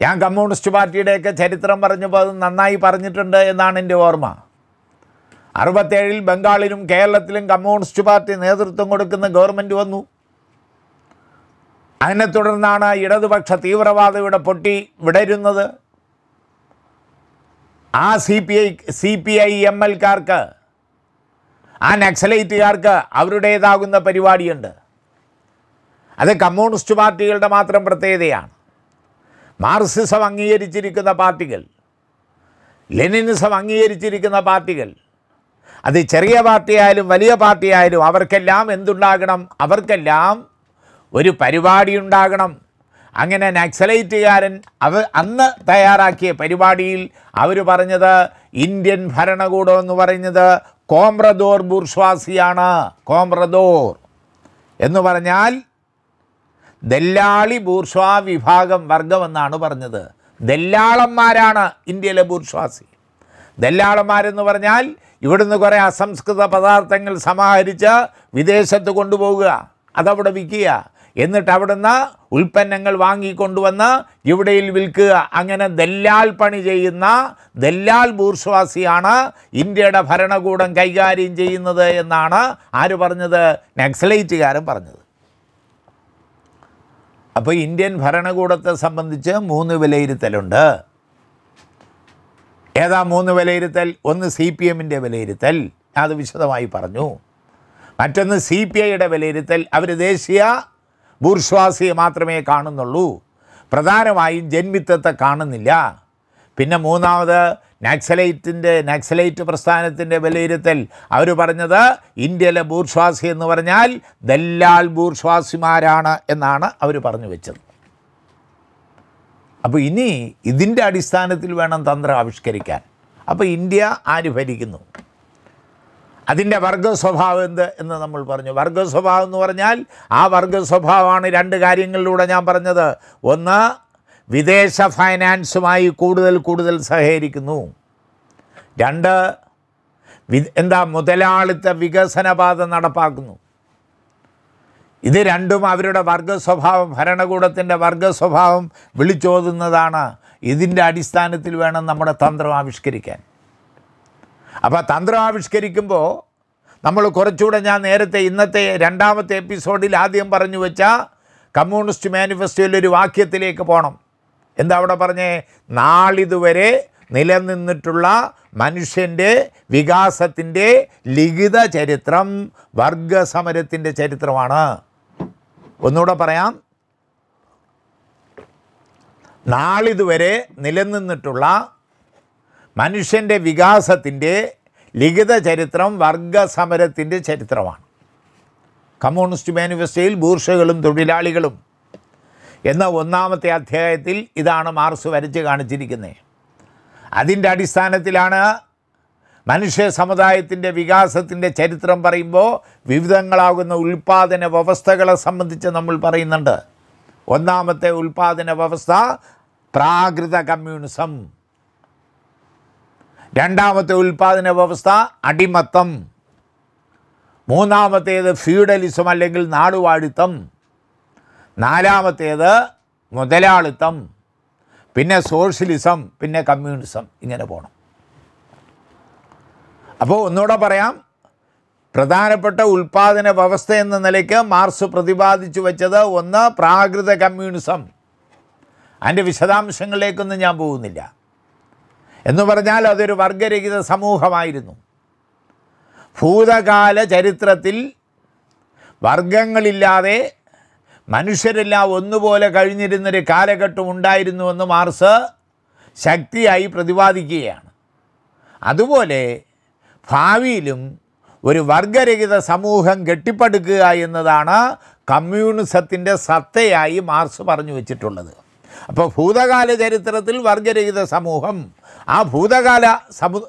ഞാൻ കമ്മ്യൂണിസ്റ്റ് പാർട്ടിയുടെയൊക്കെ ചരിത്രം പറഞ്ഞപ്പോൾ അത് നന്നായി പറഞ്ഞിട്ടുണ്ട് എന്നാണ് എൻ്റെ ഓർമ്മ അറുപത്തേഴിൽ ബംഗാളിലും കേരളത്തിലും കമ്മ്യൂണിസ്റ്റ് പാർട്ടി നേതൃത്വം കൊടുക്കുന്ന ഗവൺമെൻറ് വന്നു അതിനെ തുടർന്നാണ് ഇടതുപക്ഷ തീവ്രവാദം ഇവിടെ പൊട്ടി വിടരുന്നത് ആ C P I C P I M എൽക്കാർക്ക് ആ നക്സലൈറ്റുകാർക്ക് അവരുടേതാകുന്ന പരിപാടിയുണ്ട് അത് കമ്മ്യൂണിസ്റ്റ് പാർട്ടികളുടെ മാത്രം പ്രത്യേകതയാണ് മാർസിസം അംഗീകരിച്ചിരിക്കുന്ന പാർട്ടികൾ ലെനിനിസം അംഗീകരിച്ചിരിക്കുന്ന പാർട്ടികൾ അത് ചെറിയ പാർട്ടിയായാലും വലിയ പാർട്ടിയായാലും അവർക്കെല്ലാം എന്തുണ്ടാകണം അവർക്കെല്ലാം ഒരു പരിപാടി ഉണ്ടാകണം അങ്ങനെ നക്സലൈറ്റുകാരൻ അവ അന്ന് തയ്യാറാക്കിയ പരിപാടിയിൽ അവർ പറഞ്ഞത് ഇന്ത്യൻ ഭരണകൂടം എന്ന് പറയുന്നത് കോംബ്രദോർ ബുർഷ്വാസിയാണ് കോംബ്രദോർ എന്ന് പറഞ്ഞാൽ ദല്ലാളി ബൂർഷ്വാ വിഭാഗം വർഗമെന്നാണ് പറഞ്ഞത് ദല്ലാളന്മാരാണ് ഇന്ത്യയിലെ ബൂർഷ്വാസി ദല്ലാളന്മാരെന്ന് പറഞ്ഞാൽ ഇവിടുന്ന് കുറേ അസംസ്കൃത പദാർത്ഥങ്ങൾ സമാഹരിച്ച് വിദേശത്ത് കൊണ്ടുപോകുക അതവിടെ വിൽക്കുക എന്നിട്ട് അവിടുന്ന് ഉൽപ്പന്നങ്ങൾ വാങ്ങിക്കൊണ്ടുവന്ന് ഇവിടെയിൽ വിൽക്കുക അങ്ങനെ ദല്ലാൽ പണി ചെയ്യുന്ന ദല്ലാൽ ബൂർഷ്വാസിയാണ് ഇന്ത്യയുടെ ഭരണകൂടം കൈകാര്യം ചെയ്യുന്നത് എന്നാണ് ആര് പറഞ്ഞത് നക്സലൈറ്റുകാരൻ പറഞ്ഞത് അപ്പോൾ ഇന്ത്യൻ ഭരണകൂടത്തെ സംബന്ധിച്ച് മൂന്ന് വിലയിരുത്തലുണ്ട് ഏതാ മൂന്ന് വിലയിരുത്തൽ ഒന്ന് സി പി എമ്മിൻ്റെ വിലയിരുത്തൽ അത് വിശദമായി പറഞ്ഞു മറ്റൊന്ന് സി പി ഐയുടെ വിലയിരുത്തൽ അവർ ദേശീയ ബൂർഷ്വാസിയെ മാത്രമേ കാണുന്നുള്ളൂ പ്രധാനമായും ജന്മിത്തത്തെ കാണുന്നില്ല പിന്നെ മൂന്നാമത് നാക്സലൈറ്റിൻ്റെ നാക്സലൈറ്റ് പ്രസ്ഥാനത്തിൻ്റെ വിലയിരുത്തൽ അവർ പറഞ്ഞത് ഇന്ത്യയിലെ ബൂർഷ്വാസി എന്ന് പറഞ്ഞാൽ ദല്ലാൽ ബൂർഷ്വാസിമാരാണ് എന്നാണ് അവർ പറഞ്ഞു വെച്ചത് അപ്പോൾ ഇനി ഇതിൻ്റെ അടിസ്ഥാനത്തിൽ വേണം തന്ത്രം ആവിഷ്കരിക്കാൻ അപ്പോൾ ഇന്ത്യ ആര് ഭരിക്കുന്നു അതിൻ്റെ വർഗ സ്വഭാവം എന്ത് എന്ന് നമ്മൾ പറഞ്ഞു വർഗ സ്വഭാവം എന്ന് പറഞ്ഞാൽ ആ വർഗ സ്വഭാവമാണ് രണ്ട് കാര്യങ്ങളിലൂടെ ഞാൻ പറഞ്ഞത് ഒന്ന് വിദേശ ഫൈനാൻസുമായി കൂടുതൽ കൂടുതൽ സഹകരിക്കുന്നു രണ്ട് എന്താ മുതലാളിത്ത വികസനപാത നടപ്പാക്കുന്നു ഇത് രണ്ടും അവരുടെ വർഗ സ്വഭാവം ഭരണകൂടത്തിൻ്റെ വർഗ സ്വഭാവം വിളിച്ചോതുന്നതാണ് ഇതിൻ്റെ അടിസ്ഥാനത്തിൽ വേണം നമ്മുടെ തന്ത്രം ആവിഷ്കരിക്കാൻ അപ്പോൾ തന്ത്രം ആവിഷ്കരിക്കുമ്പോൾ നമ്മൾ കുറച്ചുകൂടെ ഞാൻ നേരത്തെ ഇന്നത്തെ രണ്ടാമത്തെ എപ്പിസോഡിൽ ആദ്യം പറഞ്ഞു വെച്ച കമ്മ്യൂണിസ്റ്റ് മാനിഫെസ്റ്റോയിൽ ഒരു വാക്യത്തിലേക്ക് പോകണം എന്താ അവിടെ പറഞ്ഞേ നാളിതുവരെ നിലനിന്നിട്ടുള്ള മനുഷ്യൻ്റെ വികാസത്തിൻ്റെ ലിഖിത ചരിത്രം വർഗസമരത്തിൻ്റെ ചരിത്രമാണ് ഒന്നുകൂടെ പറയാം നാളിതുവരെ നിലനിന്നിട്ടുള്ള മനുഷ്യൻ്റെ വികാസത്തിൻ്റെ ലിഖിത ചരിത്രം വർഗസമരത്തിൻ്റെ ചരിത്രമാണ് കമ്മ്യൂണിസ്റ്റ് മാനിഫെസ്റ്റോയിൽ ബൂർഷകളും തൊഴിലാളികളും എന്ന ഒന്നാമത്തെ അധ്യായത്തിൽ ഇതാണ് മാർസ് വരച്ച് കാണിച്ചിരിക്കുന്നത് അതിൻ്റെ അടിസ്ഥാനത്തിലാണ് മനുഷ്യ സമുദായത്തിൻ്റെ വികാസത്തിൻ്റെ ചരിത്രം പറയുമ്പോൾ വിവിധങ്ങളാകുന്ന ഉൽപ്പാദന വ്യവസ്ഥകളെ സംബന്ധിച്ച് നമ്മൾ പറയുന്നുണ്ട് ഒന്നാമത്തെ ഉൽപ്പാദന വ്യവസ്ഥ പ്രാകൃത കമ്മ്യൂണിസം രണ്ടാമത്തെ ഉൽപ്പാദന വ്യവസ്ഥ അടിമത്തം മൂന്നാമത്തേത് ഫ്യൂഡലിസം അല്ലെങ്കിൽ നാടുവാഴിത്തം നാലാമത്തേത് മുതലാളിത്തം പിന്നെ സോഷ്യലിസം പിന്നെ കമ്മ്യൂണിസം ഇങ്ങനെ പോകണം അപ്പോൾ ഒന്നുകൂടെ പറയാം പ്രധാനപ്പെട്ട ഉൽപ്പാദന വ്യവസ്ഥ എന്ന നിലയ്ക്ക് മാർസ് പ്രതിപാദിച്ചു വെച്ചത് ഒന്ന് പ്രാകൃത കമ്മ്യൂണിസം അതിൻ്റെ വിശദാംശങ്ങളിലേക്കൊന്നും ഞാൻ പോകുന്നില്ല എന്ന് പറഞ്ഞാൽ അതൊരു വർഗരഹിത സമൂഹമായിരുന്നു ഭൂതകാല ചരിത്രത്തിൽ വർഗങ്ങളില്ലാതെ മനുഷ്യരെല്ലാം ഒന്നുപോലെ കഴിഞ്ഞിരുന്നൊരു കാലഘട്ടം ഉണ്ടായിരുന്നുവെന്ന് മാർസ് ശക്തിയായി പ്രതിപാദിക്കുകയാണ് അതുപോലെ ഭാവിയിലും ഒരു വർഗരഹിത സമൂഹം കെട്ടിപ്പടുക്കുക എന്നതാണ് കമ്മ്യൂണിസത്തിൻ്റെ സത്തയായി മാർസ് പറഞ്ഞു വച്ചിട്ടുള്ളത് അപ്പോൾ ഭൂതകാല ചരിത്രത്തിൽ വർഗരഹിത സമൂഹം ആ ഭൂതകാല സമു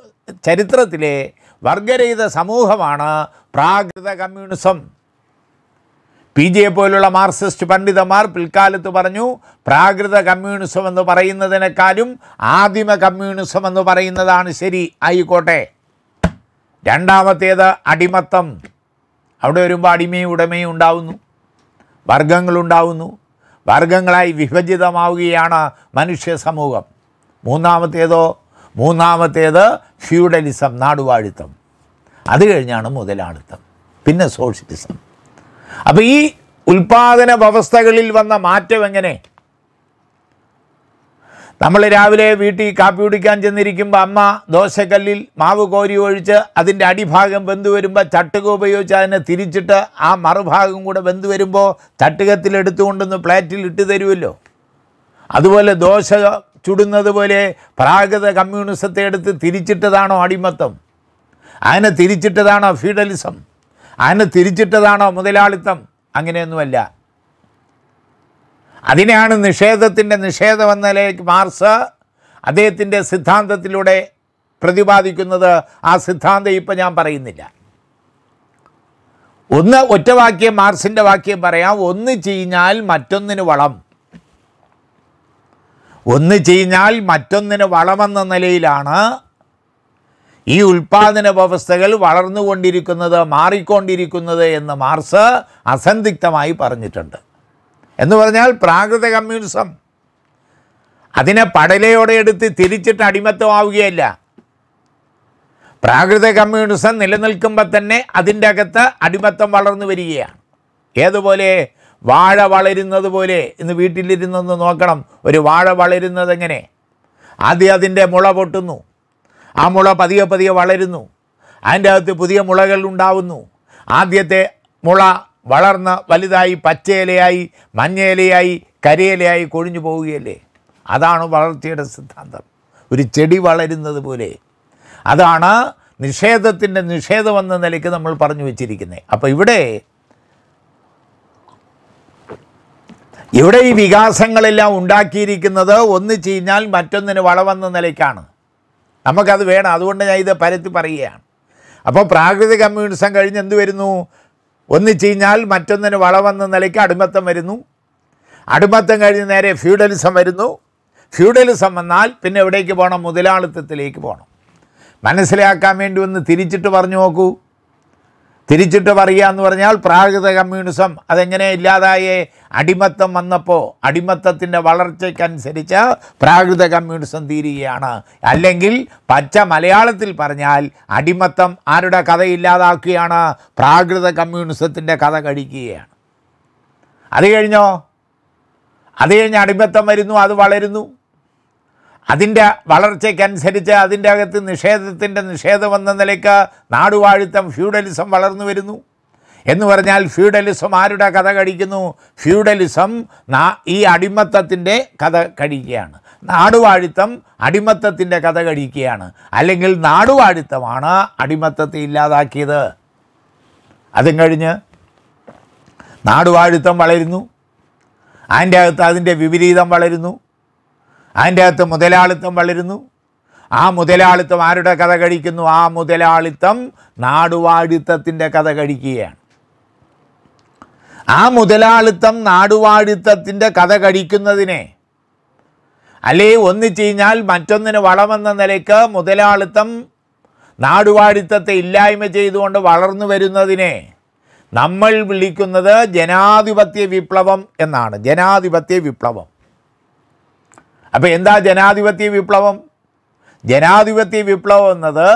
ചരിത്രത്തിലെ വർഗരഹിത സമൂഹമാണ് പ്രാകൃത കമ്മ്യൂണിസം പി ജെ പോലുള്ള മാർക്സിസ്റ്റ് പണ്ഡിതന്മാർ പിൽക്കാലത്ത് പറഞ്ഞു പ്രാകൃത കമ്മ്യൂണിസം എന്ന് പറയുന്നതിനേക്കാളും ആദിമ കമ്മ്യൂണിസം എന്ന് പറയുന്നതാണ് ശരി ആയിക്കോട്ടെ രണ്ടാമത്തേത് അടിമത്തം അവിടെ വരുമ്പോൾ അടിമയും ഉടമയും ഉണ്ടാവുന്നു വർഗങ്ങളുണ്ടാവുന്നു വർഗങ്ങളായി വിഭജിതമാവുകയാണ് മനുഷ്യ സമൂഹം മൂന്നാമത്തേതോ മൂന്നാമത്തേത് ഫ്യൂഡലിസം നാടുവാഴിത്തം അത് കഴിഞ്ഞാണ് മുതലാളിത്തം പിന്നെ സോഷ്യലിസം അപ്പോൾ ഈ ഉൽപാദന വ്യവസ്ഥകളിൽ വന്ന മാറ്റം എങ്ങനെ നമ്മൾ രാവിലെ വീട്ടിൽ കാപ്പി കുടിക്കാൻ ചെന്നിരിക്കുമ്പോൾ അമ്മ ദോശക്കല്ലിൽ മാവ് കോരി ഒഴിച്ച് അതിൻ്റെ അടിഭാഗം വെന്ത് വരുമ്പോൾ ചട്ടുക ഉപയോഗിച്ച് അതിനെ തിരിച്ചിട്ട് ആ മറുഭാഗം കൂടെ വെന്ത് വരുമ്പോൾ ചട്ടുകത്തിൽ എടുത്തുകൊണ്ടൊന്ന് പ്ലേറ്റിൽ ഇട്ട് തരുമല്ലോ അതുപോലെ ദോശ ചുടുന്നത് പോലെ പ്രാകൃത കമ്മ്യൂണിസത്തെ എടുത്ത് തിരിച്ചിട്ടതാണോ അടിമത്തം അതിനെ തിരിച്ചിട്ടതാണോ ഫീഡലിസം അതിനെ തിരിച്ചിട്ടതാണോ മുതലാളിത്തം അങ്ങനെയൊന്നുമല്ല അതിനെയാണ് നിഷേധത്തിൻ്റെ നിഷേധം എന്ന നിലയിലേക്ക് മാർസ് അദ്ദേഹത്തിൻ്റെ സിദ്ധാന്തത്തിലൂടെ പ്രതിപാദിക്കുന്നത് ആ സിദ്ധാന്തം ഇപ്പം ഞാൻ പറയുന്നില്ല ഒന്ന് ഒറ്റ വാക്യം മാർസിൻ്റെ വാക്യം പറയാം ഒന്ന് ചീഞ്ഞാൽ മറ്റൊന്നിന് വളം ഒന്ന് ചെയ്താൽ മറ്റൊന്നിന് വളമെന്ന നിലയിലാണ് ഈ ഉൽപാദന വ്യവസ്ഥകൾ വളർന്നുകൊണ്ടിരിക്കുന്നത് മാറിക്കൊണ്ടിരിക്കുന്നത് എന്ന് മാർസ് അസന്ധിഗ്ധമായി പറഞ്ഞിട്ടുണ്ട് എന്ന് പറഞ്ഞാൽ പ്രാകൃത കമ്മ്യൂണിസം അതിനെ പടലയോടെ എടുത്ത് തിരിച്ചിട്ട് അടിമത്തമാവുകയല്ല പ്രാകൃത കമ്മ്യൂണിസം നിലനിൽക്കുമ്പോൾ തന്നെ അതിൻ്റെ അകത്ത് അടിമത്തം വളർന്നു വരികയാണ് ഏതുപോലെ വാഴ വളരുന്നത് പോലെ ഇന്ന് വീട്ടിലിരുന്നൊന്ന് നോക്കണം ഒരു വാഴ വളരുന്നത് എങ്ങനെ ആദ്യം അതിൻ്റെ മുള പൊട്ടുന്നു ആ മുള പതിയെ പതിയെ വളരുന്നു അതിൻ്റെ അകത്ത് പുതിയ മുളകൾ ഉണ്ടാവുന്നു ആദ്യത്തെ മുള വളർന്ന് വലുതായി പച്ചയിലയായി മഞ്ഞയിലയായി കരിയിലയായി കൊഴിഞ്ഞു പോവുകയല്ലേ അതാണ് വളർച്ചയുടെ സിദ്ധാന്തം ഒരു ചെടി വളരുന്നത് പോലെ അതാണ് നിഷേധത്തിൻ്റെ നിഷേധമെന്ന നിലയ്ക്ക് നമ്മൾ പറഞ്ഞു വച്ചിരിക്കുന്നത് അപ്പോൾ ഇവിടെ ഇവിടെ ഈ വികാസങ്ങളെല്ലാം ഉണ്ടാക്കിയിരിക്കുന്നത് ഒന്ന് ചീഞ്ഞാൽ മറ്റൊന്നിന് വളമെന്ന നിലയ്ക്കാണ് നമുക്കത് വേണം അതുകൊണ്ട് ഞാൻ ഇത് പരത്തി പറയുകയാണ് അപ്പോൾ പ്രാകൃതി കമ്മ്യൂണിസം കഴിഞ്ഞ് എന്ത് വരുന്നു ഒന്ന് ചീഞ്ഞാൽ മറ്റൊന്നിന് വളമെന്ന നിലയ്ക്ക് അടിമത്തം വരുന്നു അടിമത്തം കഴിഞ്ഞ് നേരെ ഫ്യൂഡലിസം വരുന്നു ഫ്യൂഡലിസം വന്നാൽ പിന്നെ എവിടേക്ക് പോകണം മുതലാളിത്തത്തിലേക്ക് പോകണം മനസ്സിലാക്കാൻ വേണ്ടി ഒന്ന് തിരിച്ചിട്ട് പറഞ്ഞു നോക്കൂ തിരിച്ചിട്ട് പറയുക എന്ന് പറഞ്ഞാൽ പ്രാകൃത കമ്മ്യൂണിസം അതെങ്ങനെ ഇല്ലാതായേ അടിമത്തം വന്നപ്പോൾ അടിമത്തത്തിൻ്റെ വളർച്ചയ്ക്കനുസരിച്ച് പ്രാകൃത കമ്മ്യൂണിസം തീരുകയാണ് അല്ലെങ്കിൽ പച്ച മലയാളത്തിൽ പറഞ്ഞാൽ അടിമത്തം ആരുടെ കഥ ഇല്ലാതാക്കുകയാണ് പ്രാകൃത കമ്മ്യൂണിസത്തിൻ്റെ കഥ കഴിക്കുകയാണ് അത് കഴിഞ്ഞോ അത് കഴിഞ്ഞ് അടിമത്തം വരുന്നു അത് വളരുന്നു അതിൻ്റെ വളർച്ചയ്ക്കനുസരിച്ച് അതിൻ്റെ അകത്ത് നിഷേധത്തിൻ്റെ നിഷേധമെന്ന നിലയ്ക്ക് നാടുവാഴുത്തം ഫ്യൂഡലിസം വളർന്നു വരുന്നു എന്ന് പറഞ്ഞാൽ ഫ്യൂഡലിസം ആരുടെ കഥ കഴിക്കുന്നു ഫ്യൂഡലിസം ഈ അടിമത്തത്തിൻ്റെ കഥ കഴിക്കുകയാണ് നാടുവാഴുത്തം അടിമത്തത്തിൻ്റെ കഥ കഴിക്കുകയാണ് അല്ലെങ്കിൽ നാടുവാഴുത്തമാണ് അടിമത്തത്തെ ഇല്ലാതാക്കിയത് അതും കഴിഞ്ഞ് നാടുവാഴുത്തം വളരുന്നു അതിൻ്റെ അകത്ത് അതിൻ്റെ വിപരീതം വളരുന്നു അതിൻ്റെ അകത്ത് മുതലാളിത്തം വളരുന്നു ആ മുതലാളിത്തം ആരുടെ കഥ കഴിക്കുന്നു ആ മുതലാളിത്തം നാടുവാഴിത്തത്തിൻ്റെ കഥ കഴിക്കുകയാണ് ആ മുതലാളിത്തം നാടുവാഴിത്തത്തിൻ്റെ കഥ കഴിക്കുന്നതിനെ അല്ലേ ഒന്നിച്ചു കഴിഞ്ഞാൽ മറ്റൊന്നിന് വളമെന്ന നിലയ്ക്ക് മുതലാളിത്തം നാടുവാഴിത്തത്തെ ഇല്ലായ്മ ചെയ്തുകൊണ്ട് വളർന്നു വരുന്നതിനെ നമ്മൾ വിളിക്കുന്നത് ജനാധിപത്യ വിപ്ലവം എന്നാണ് ജനാധിപത്യ വിപ്ലവം അപ്പോൾ എന്താ ജനാധിപത്യ വിപ്ലവം ജനാധിപത്യ വിപ്ലവം എന്നത്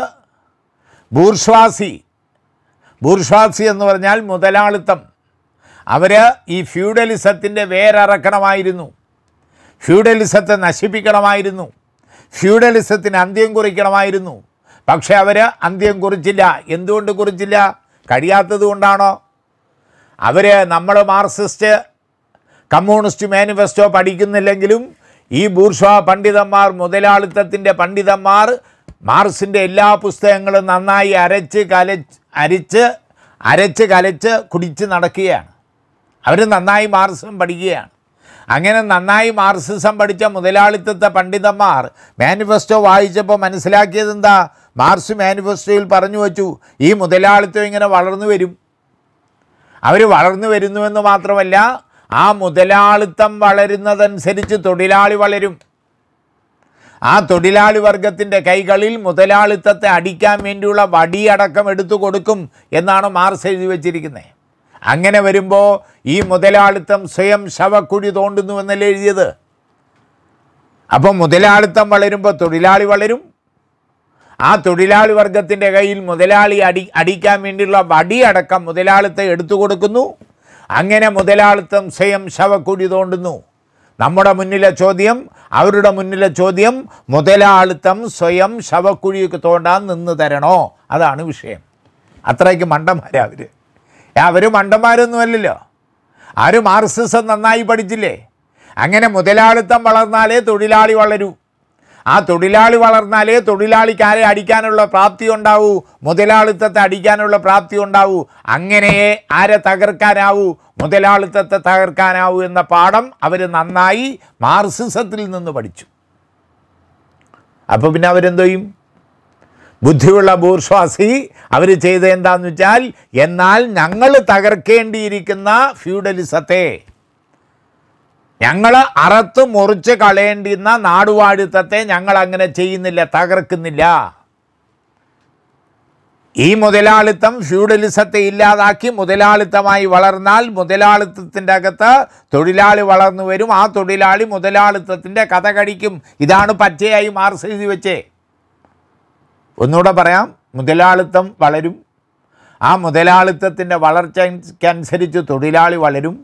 ബൂർഷ്വാസി ബൂർഷ്വാസി എന്ന് പറഞ്ഞാൽ മുതലാളിത്തം അവർ ഈ ഫ്യൂഡലിസത്തിൻ്റെ വേരറക്കണമായിരുന്നു ഫ്യൂഡലിസത്തെ നശിപ്പിക്കണമായിരുന്നു ഫ്യൂഡലിസത്തിന് അന്ത്യം കുറിക്കണമായിരുന്നു പക്ഷേ അവർ അന്ത്യം കുറിച്ചില്ല എന്തുകൊണ്ട് കുറിച്ചില്ല കഴിയാത്തത് കൊണ്ടാണോ അവർ നമ്മൾ മാർക്സിസ്റ്റ് കമ്മ്യൂണിസ്റ്റ് മാനിഫെസ്റ്റോ പഠിക്കുന്നില്ലെങ്കിലും ഈ ബൂർഷാ പണ്ഡിതന്മാർ മുതലാളിത്തത്തിൻ്റെ പണ്ഡിതന്മാർ മാർസിൻ്റെ എല്ലാ പുസ്തകങ്ങളും നന്നായി അരച്ച് കലച്ച് അരിച്ച് അരച്ച് കലച്ച് കുടിച്ച് നടക്കുകയാണ് അവർ നന്നായി മാർസം പഠിക്കുകയാണ് അങ്ങനെ നന്നായി മാർസിസം പഠിച്ച മുതലാളിത്തത്തെ പണ്ഡിതന്മാർ മാനിഫെസ്റ്റോ വായിച്ചപ്പോൾ മനസ്സിലാക്കിയത് എന്താ മാർസ് മാനിഫെസ്റ്റോയിൽ പറഞ്ഞു വച്ചു ഈ മുതലാളിത്തം ഇങ്ങനെ വളർന്നു വരും അവർ വളർന്നു വരുന്നുവെന്ന് മാത്രമല്ല ആ മുതലാളിത്തം വളരുന്നതനുസരിച്ച് തൊഴിലാളി വളരും ആ തൊഴിലാളി വർഗത്തിൻ്റെ കൈകളിൽ മുതലാളിത്തത്തെ അടിക്കാൻ വേണ്ടിയുള്ള വടിയടക്കം എടുത്തു കൊടുക്കും എന്നാണ് മാർസ് എഴുതി വച്ചിരിക്കുന്നത് അങ്ങനെ വരുമ്പോൾ ഈ മുതലാളിത്തം സ്വയം ശവക്കുഴി എന്നല്ല എഴുതിയത് അപ്പം മുതലാളിത്തം വളരുമ്പോൾ തൊഴിലാളി വളരും ആ തൊഴിലാളി വർഗത്തിൻ്റെ കയ്യിൽ മുതലാളി അടി അടിക്കാൻ വേണ്ടിയുള്ള വടിയടക്കം മുതലാളിത്തം എടുത്തു കൊടുക്കുന്നു അങ്ങനെ മുതലാളിത്തം സ്വയം ശവക്കുഴി തോണ്ടുന്നു നമ്മുടെ മുന്നിലെ ചോദ്യം അവരുടെ മുന്നിലെ ചോദ്യം മുതലാളിത്തം സ്വയം ശവക്കുഴിയൊക്കെ തോണ്ടാൻ നിന്ന് തരണോ അതാണ് വിഷയം അത്രയ്ക്ക് മണ്ടന്മാരാ അവർ അവർ മണ്ടന്മാരൊന്നുമല്ലല്ലോ ആരും മാർസിസം നന്നായി പഠിച്ചില്ലേ അങ്ങനെ മുതലാളിത്തം വളർന്നാലേ തൊഴിലാളി വളരൂ ആ തൊഴിലാളി വളർന്നാലേ തൊഴിലാളിക്കാരെ അടിക്കാനുള്ള പ്രാപ്തി ഉണ്ടാവൂ മുതലാളിത്തത്തെ അടിക്കാനുള്ള പ്രാപ്തി ഉണ്ടാവൂ അങ്ങനെയേ ആരെ തകർക്കാനാവൂ മുതലാളിത്തത്തെ തകർക്കാനാവൂ എന്ന പാഠം അവർ നന്നായി മാർസിസത്തിൽ നിന്ന് പഠിച്ചു അപ്പോൾ പിന്നെ അവരെന്തോ ചെയ്യും ബുദ്ധിയുള്ള ബൂർഷ്വാസി അവർ ചെയ്തത് എന്താണെന്ന് വെച്ചാൽ എന്നാൽ ഞങ്ങൾ തകർക്കേണ്ടിയിരിക്കുന്ന ഫ്യൂഡലിസത്തെ ഞങ്ങൾ അറത്ത് മുറിച്ച് കളയേണ്ടുന്ന നാടുവാഴിത്തത്തെ ഞങ്ങൾ അങ്ങനെ ചെയ്യുന്നില്ല തകർക്കുന്നില്ല ഈ മുതലാളിത്തം ഫ്യൂഡലിസത്തെ ഇല്ലാതാക്കി മുതലാളിത്തമായി വളർന്നാൽ മുതലാളിത്തത്തിൻ്റെ അകത്ത് തൊഴിലാളി വളർന്നു വരും ആ തൊഴിലാളി മുതലാളിത്തത്തിൻ്റെ കഥ കടിക്കും ഇതാണ് പച്ചയായി മാർസ് എഴുതി വെച്ചേ ഒന്നുകൂടെ പറയാം മുതലാളിത്തം വളരും ആ മുതലാളിത്തത്തിൻ്റെ വളർച്ചയ്ക്കനുസരിച്ച് തൊഴിലാളി വളരും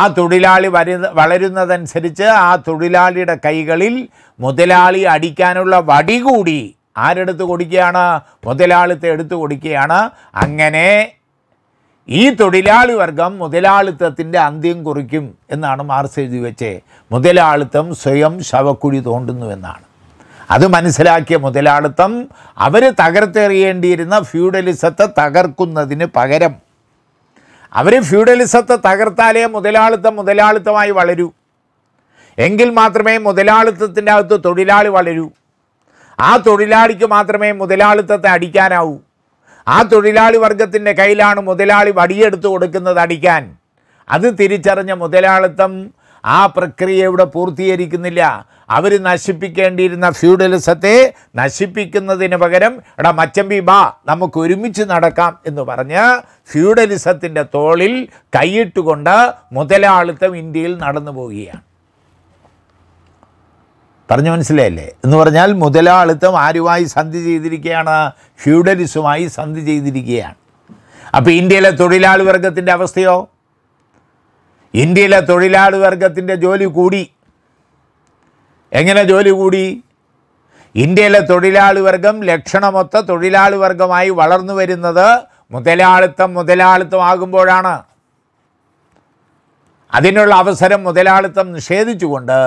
ആ തൊഴിലാളി വരുന്ന വളരുന്നതനുസരിച്ച് ആ തൊഴിലാളിയുടെ കൈകളിൽ മുതലാളി അടിക്കാനുള്ള വടി കൂടി ആരെടുത്ത് കൊടുക്കുകയാണ് മുതലാളിത്തെ എടുത്തു കൊടുക്കുകയാണ് അങ്ങനെ ഈ തൊഴിലാളി വർഗം മുതലാളിത്തത്തിൻ്റെ അന്ത്യം കുറിക്കും എന്നാണ് മാർസ് എഴുതി വെച്ചേ മുതലാളിത്തം സ്വയം ശവക്കുഴി തോണ്ടുന്നുവെന്നാണ് അത് മനസ്സിലാക്കിയ മുതലാളിത്തം അവർ തകർത്തെറിയേണ്ടിയിരുന്ന ഫ്യൂഡലിസത്തെ തകർക്കുന്നതിന് പകരം അവർ ഫ്യൂഡലിസത്തെ തകർത്താലേ മുതലാളിത്തം മുതലാളിത്തമായി വളരൂ എങ്കിൽ മാത്രമേ മുതലാളിത്തത്തിൻ്റെ അകത്ത് തൊഴിലാളി വളരൂ ആ തൊഴിലാളിക്ക് മാത്രമേ മുതലാളിത്തത്തെ അടിക്കാനാവൂ ആ തൊഴിലാളി വർഗത്തിൻ്റെ കയ്യിലാണ് മുതലാളി വടിയെടുത്ത് കൊടുക്കുന്നത് അടിക്കാൻ അത് തിരിച്ചറിഞ്ഞ മുതലാളിത്തം ആ പ്രക്രിയ ഇവിടെ പൂർത്തീകരിക്കുന്നില്ല അവർ നശിപ്പിക്കേണ്ടിയിരുന്ന ഫ്യൂഡലിസത്തെ നശിപ്പിക്കുന്നതിന് പകരം എടാ മച്ചമ്പി ബാ നമുക്ക് ഒരുമിച്ച് നടക്കാം എന്ന് പറഞ്ഞ് ഫ്യൂഡലിസത്തിൻ്റെ തോളിൽ കൈയിട്ടുകൊണ്ട് മുതലാളിത്തം ഇന്ത്യയിൽ നടന്നു പോവുകയാണ് പറഞ്ഞു മനസ്സിലായില്ലേ എന്ന് പറഞ്ഞാൽ മുതലാളിത്തം ആരുമായി സന്ധി ചെയ്തിരിക്കുകയാണ് ഫ്യൂഡലിസുമായി സന്ധി ചെയ്തിരിക്കുകയാണ് അപ്പോൾ ഇന്ത്യയിലെ തൊഴിലാളി വർഗത്തിൻ്റെ അവസ്ഥയോ ഇന്ത്യയിലെ തൊഴിലാളി വർഗത്തിൻ്റെ ജോലി കൂടി എങ്ങനെ ജോലി കൂടി ഇന്ത്യയിലെ തൊഴിലാളി വർഗം ലക്ഷണമൊത്ത തൊഴിലാളി വർഗമായി വളർന്നു വരുന്നത് മുതലാളിത്തം മുതലാളിത്തം ആകുമ്പോഴാണ് അതിനുള്ള അവസരം മുതലാളിത്തം നിഷേധിച്ചുകൊണ്ട്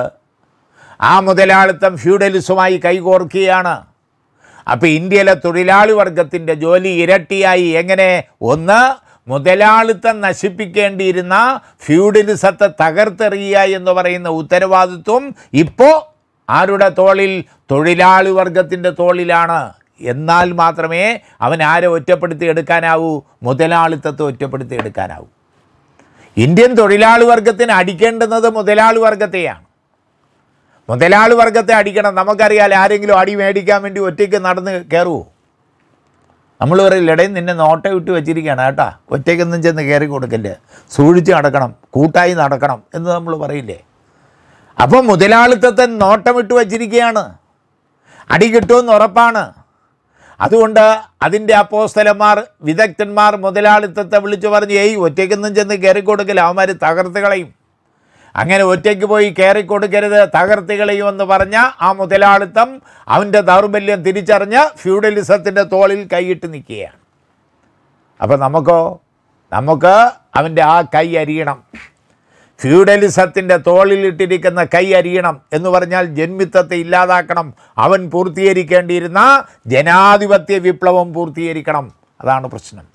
ആ മുതലാളിത്തം ഫ്യൂഡലിസുമായി കൈകോർക്കുകയാണ് അപ്പോൾ ഇന്ത്യയിലെ തൊഴിലാളി വർഗത്തിൻ്റെ ജോലി ഇരട്ടിയായി എങ്ങനെ ഒന്ന് മുതലാളിത്തം നശിപ്പിക്കേണ്ടിയിരുന്ന ഫ്യൂഡലിസത്തെ തകർത്തെറിയുക എന്ന് പറയുന്ന ഉത്തരവാദിത്വം ഇപ്പോൾ ആരുടെ തോളിൽ തൊഴിലാളി വർഗത്തിൻ്റെ തോളിലാണ് എന്നാൽ മാത്രമേ അവൻ ആരെ ഒറ്റപ്പെടുത്തി എടുക്കാനാവൂ മുതലാളിത്തത്തെ ഒറ്റപ്പെടുത്തി എടുക്കാനാവൂ ഇന്ത്യൻ തൊഴിലാളി വർഗത്തിന് അടിക്കേണ്ടുന്നത് മുതലാളി വർഗത്തെയാണ് മുതലാളി വർഗത്തെ അടിക്കണം നമുക്കറിയാൽ ആരെങ്കിലും അടി മേടിക്കാൻ വേണ്ടി ഒറ്റയ്ക്ക് നടന്ന് കയറുമോ നമ്മൾ പറയില്ല ഇടയിൽ നിന്നെ നോട്ട വിട്ട് വെച്ചിരിക്കുകയാണ് കേട്ടാ ഒറ്റയ്ക്കൊന്നും ചെന്ന് കയറി കൊടുക്കല്ലേ സൂക്ഷിച്ച് നടക്കണം കൂട്ടായി നടക്കണം എന്ന് നമ്മൾ പറയില്ലേ അപ്പം മുതലാളിത്തത്തെ നോട്ടം വിട്ട് വച്ചിരിക്കുകയാണ് അടി കിട്ടുമെന്ന് ഉറപ്പാണ് അതുകൊണ്ട് അതിൻ്റെ അപ്പോസ്തലന്മാർ വിദഗ്ധന്മാർ മുതലാളിത്തത്തെ വിളിച്ചു പറഞ്ഞ് ഏയ് ഒറ്റയ്ക്കൊന്നും ചെന്ന് കയറി കൊടുക്കില്ല അവന്മാർ തകർത്ത് കളയും അങ്ങനെ ഒറ്റയ്ക്ക് പോയി കയറിക്കൊടുക്കരുത് തകർത്തി കളയുമെന്ന് പറഞ്ഞ ആ മുതലാളിത്തം അവൻ്റെ ദൗർബല്യം തിരിച്ചറിഞ്ഞ് ഫ്യൂഡലിസത്തിൻ്റെ തോളിൽ കൈയിട്ട് നിൽക്കുകയാണ് അപ്പോൾ നമുക്കോ നമുക്ക് അവൻ്റെ ആ കൈ അരിയണം ഫ്യൂഡലിസത്തിൻ്റെ തോളിലിട്ടിരിക്കുന്ന കൈ അരിയണം എന്ന് പറഞ്ഞാൽ ജന്മിത്വത്തെ ഇല്ലാതാക്കണം അവൻ പൂർത്തീകരിക്കേണ്ടിയിരുന്ന ജനാധിപത്യ വിപ്ലവം പൂർത്തീകരിക്കണം അതാണ് പ്രശ്നം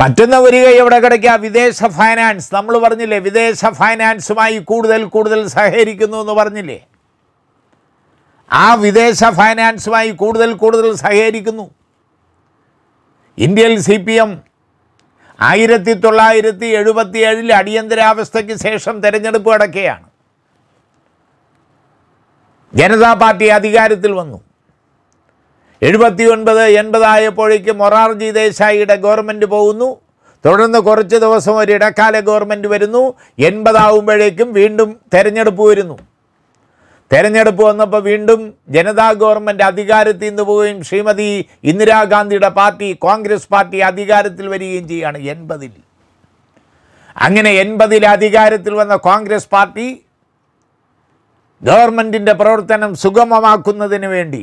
മറ്റൊന്ന് വരിക എവിടെ കിടക്കുക വിദേശ ഫൈനാൻസ് നമ്മൾ പറഞ്ഞില്ലേ വിദേശ ഫൈനാൻസുമായി കൂടുതൽ കൂടുതൽ സഹകരിക്കുന്നു എന്ന് പറഞ്ഞില്ലേ ആ വിദേശ ഫൈനാൻസുമായി കൂടുതൽ കൂടുതൽ സഹകരിക്കുന്നു ഇന്ത്യയിൽ സി പി എം ആയിരത്തി തൊള്ളായിരത്തി എഴുപത്തി ഏഴിൽ അടിയന്തരാവസ്ഥയ്ക്ക് ശേഷം തെരഞ്ഞെടുപ്പ് അടക്കുകയാണ് ജനതാ പാർട്ടി അധികാരത്തിൽ വന്നു എഴുപത്തി ഒൻപത് എൺപതായപ്പോഴേക്കും മൊറാർജി ദേശായിയുടെ ഗവൺമെൻറ് പോകുന്നു തുടർന്ന് കുറച്ച് ദിവസം ഒരു ഇടക്കാല ഗവൺമെൻറ് വരുന്നു എൺപതാവുമ്പോഴേക്കും വീണ്ടും തെരഞ്ഞെടുപ്പ് വരുന്നു തെരഞ്ഞെടുപ്പ് വന്നപ്പോൾ വീണ്ടും ജനതാ ഗവൺമെൻറ് അധികാരത്തിൽ നിന്ന് പോവുകയും ശ്രീമതി ഇന്ദിരാഗാന്ധിയുടെ പാർട്ടി കോൺഗ്രസ് പാർട്ടി അധികാരത്തിൽ വരികയും ചെയ്യുകയാണ് എൺപതിൽ അങ്ങനെ എൺപതിൽ അധികാരത്തിൽ വന്ന കോൺഗ്രസ് പാർട്ടി ഗവൺമെൻറ്റിൻ്റെ പ്രവർത്തനം സുഗമമാക്കുന്നതിന് വേണ്ടി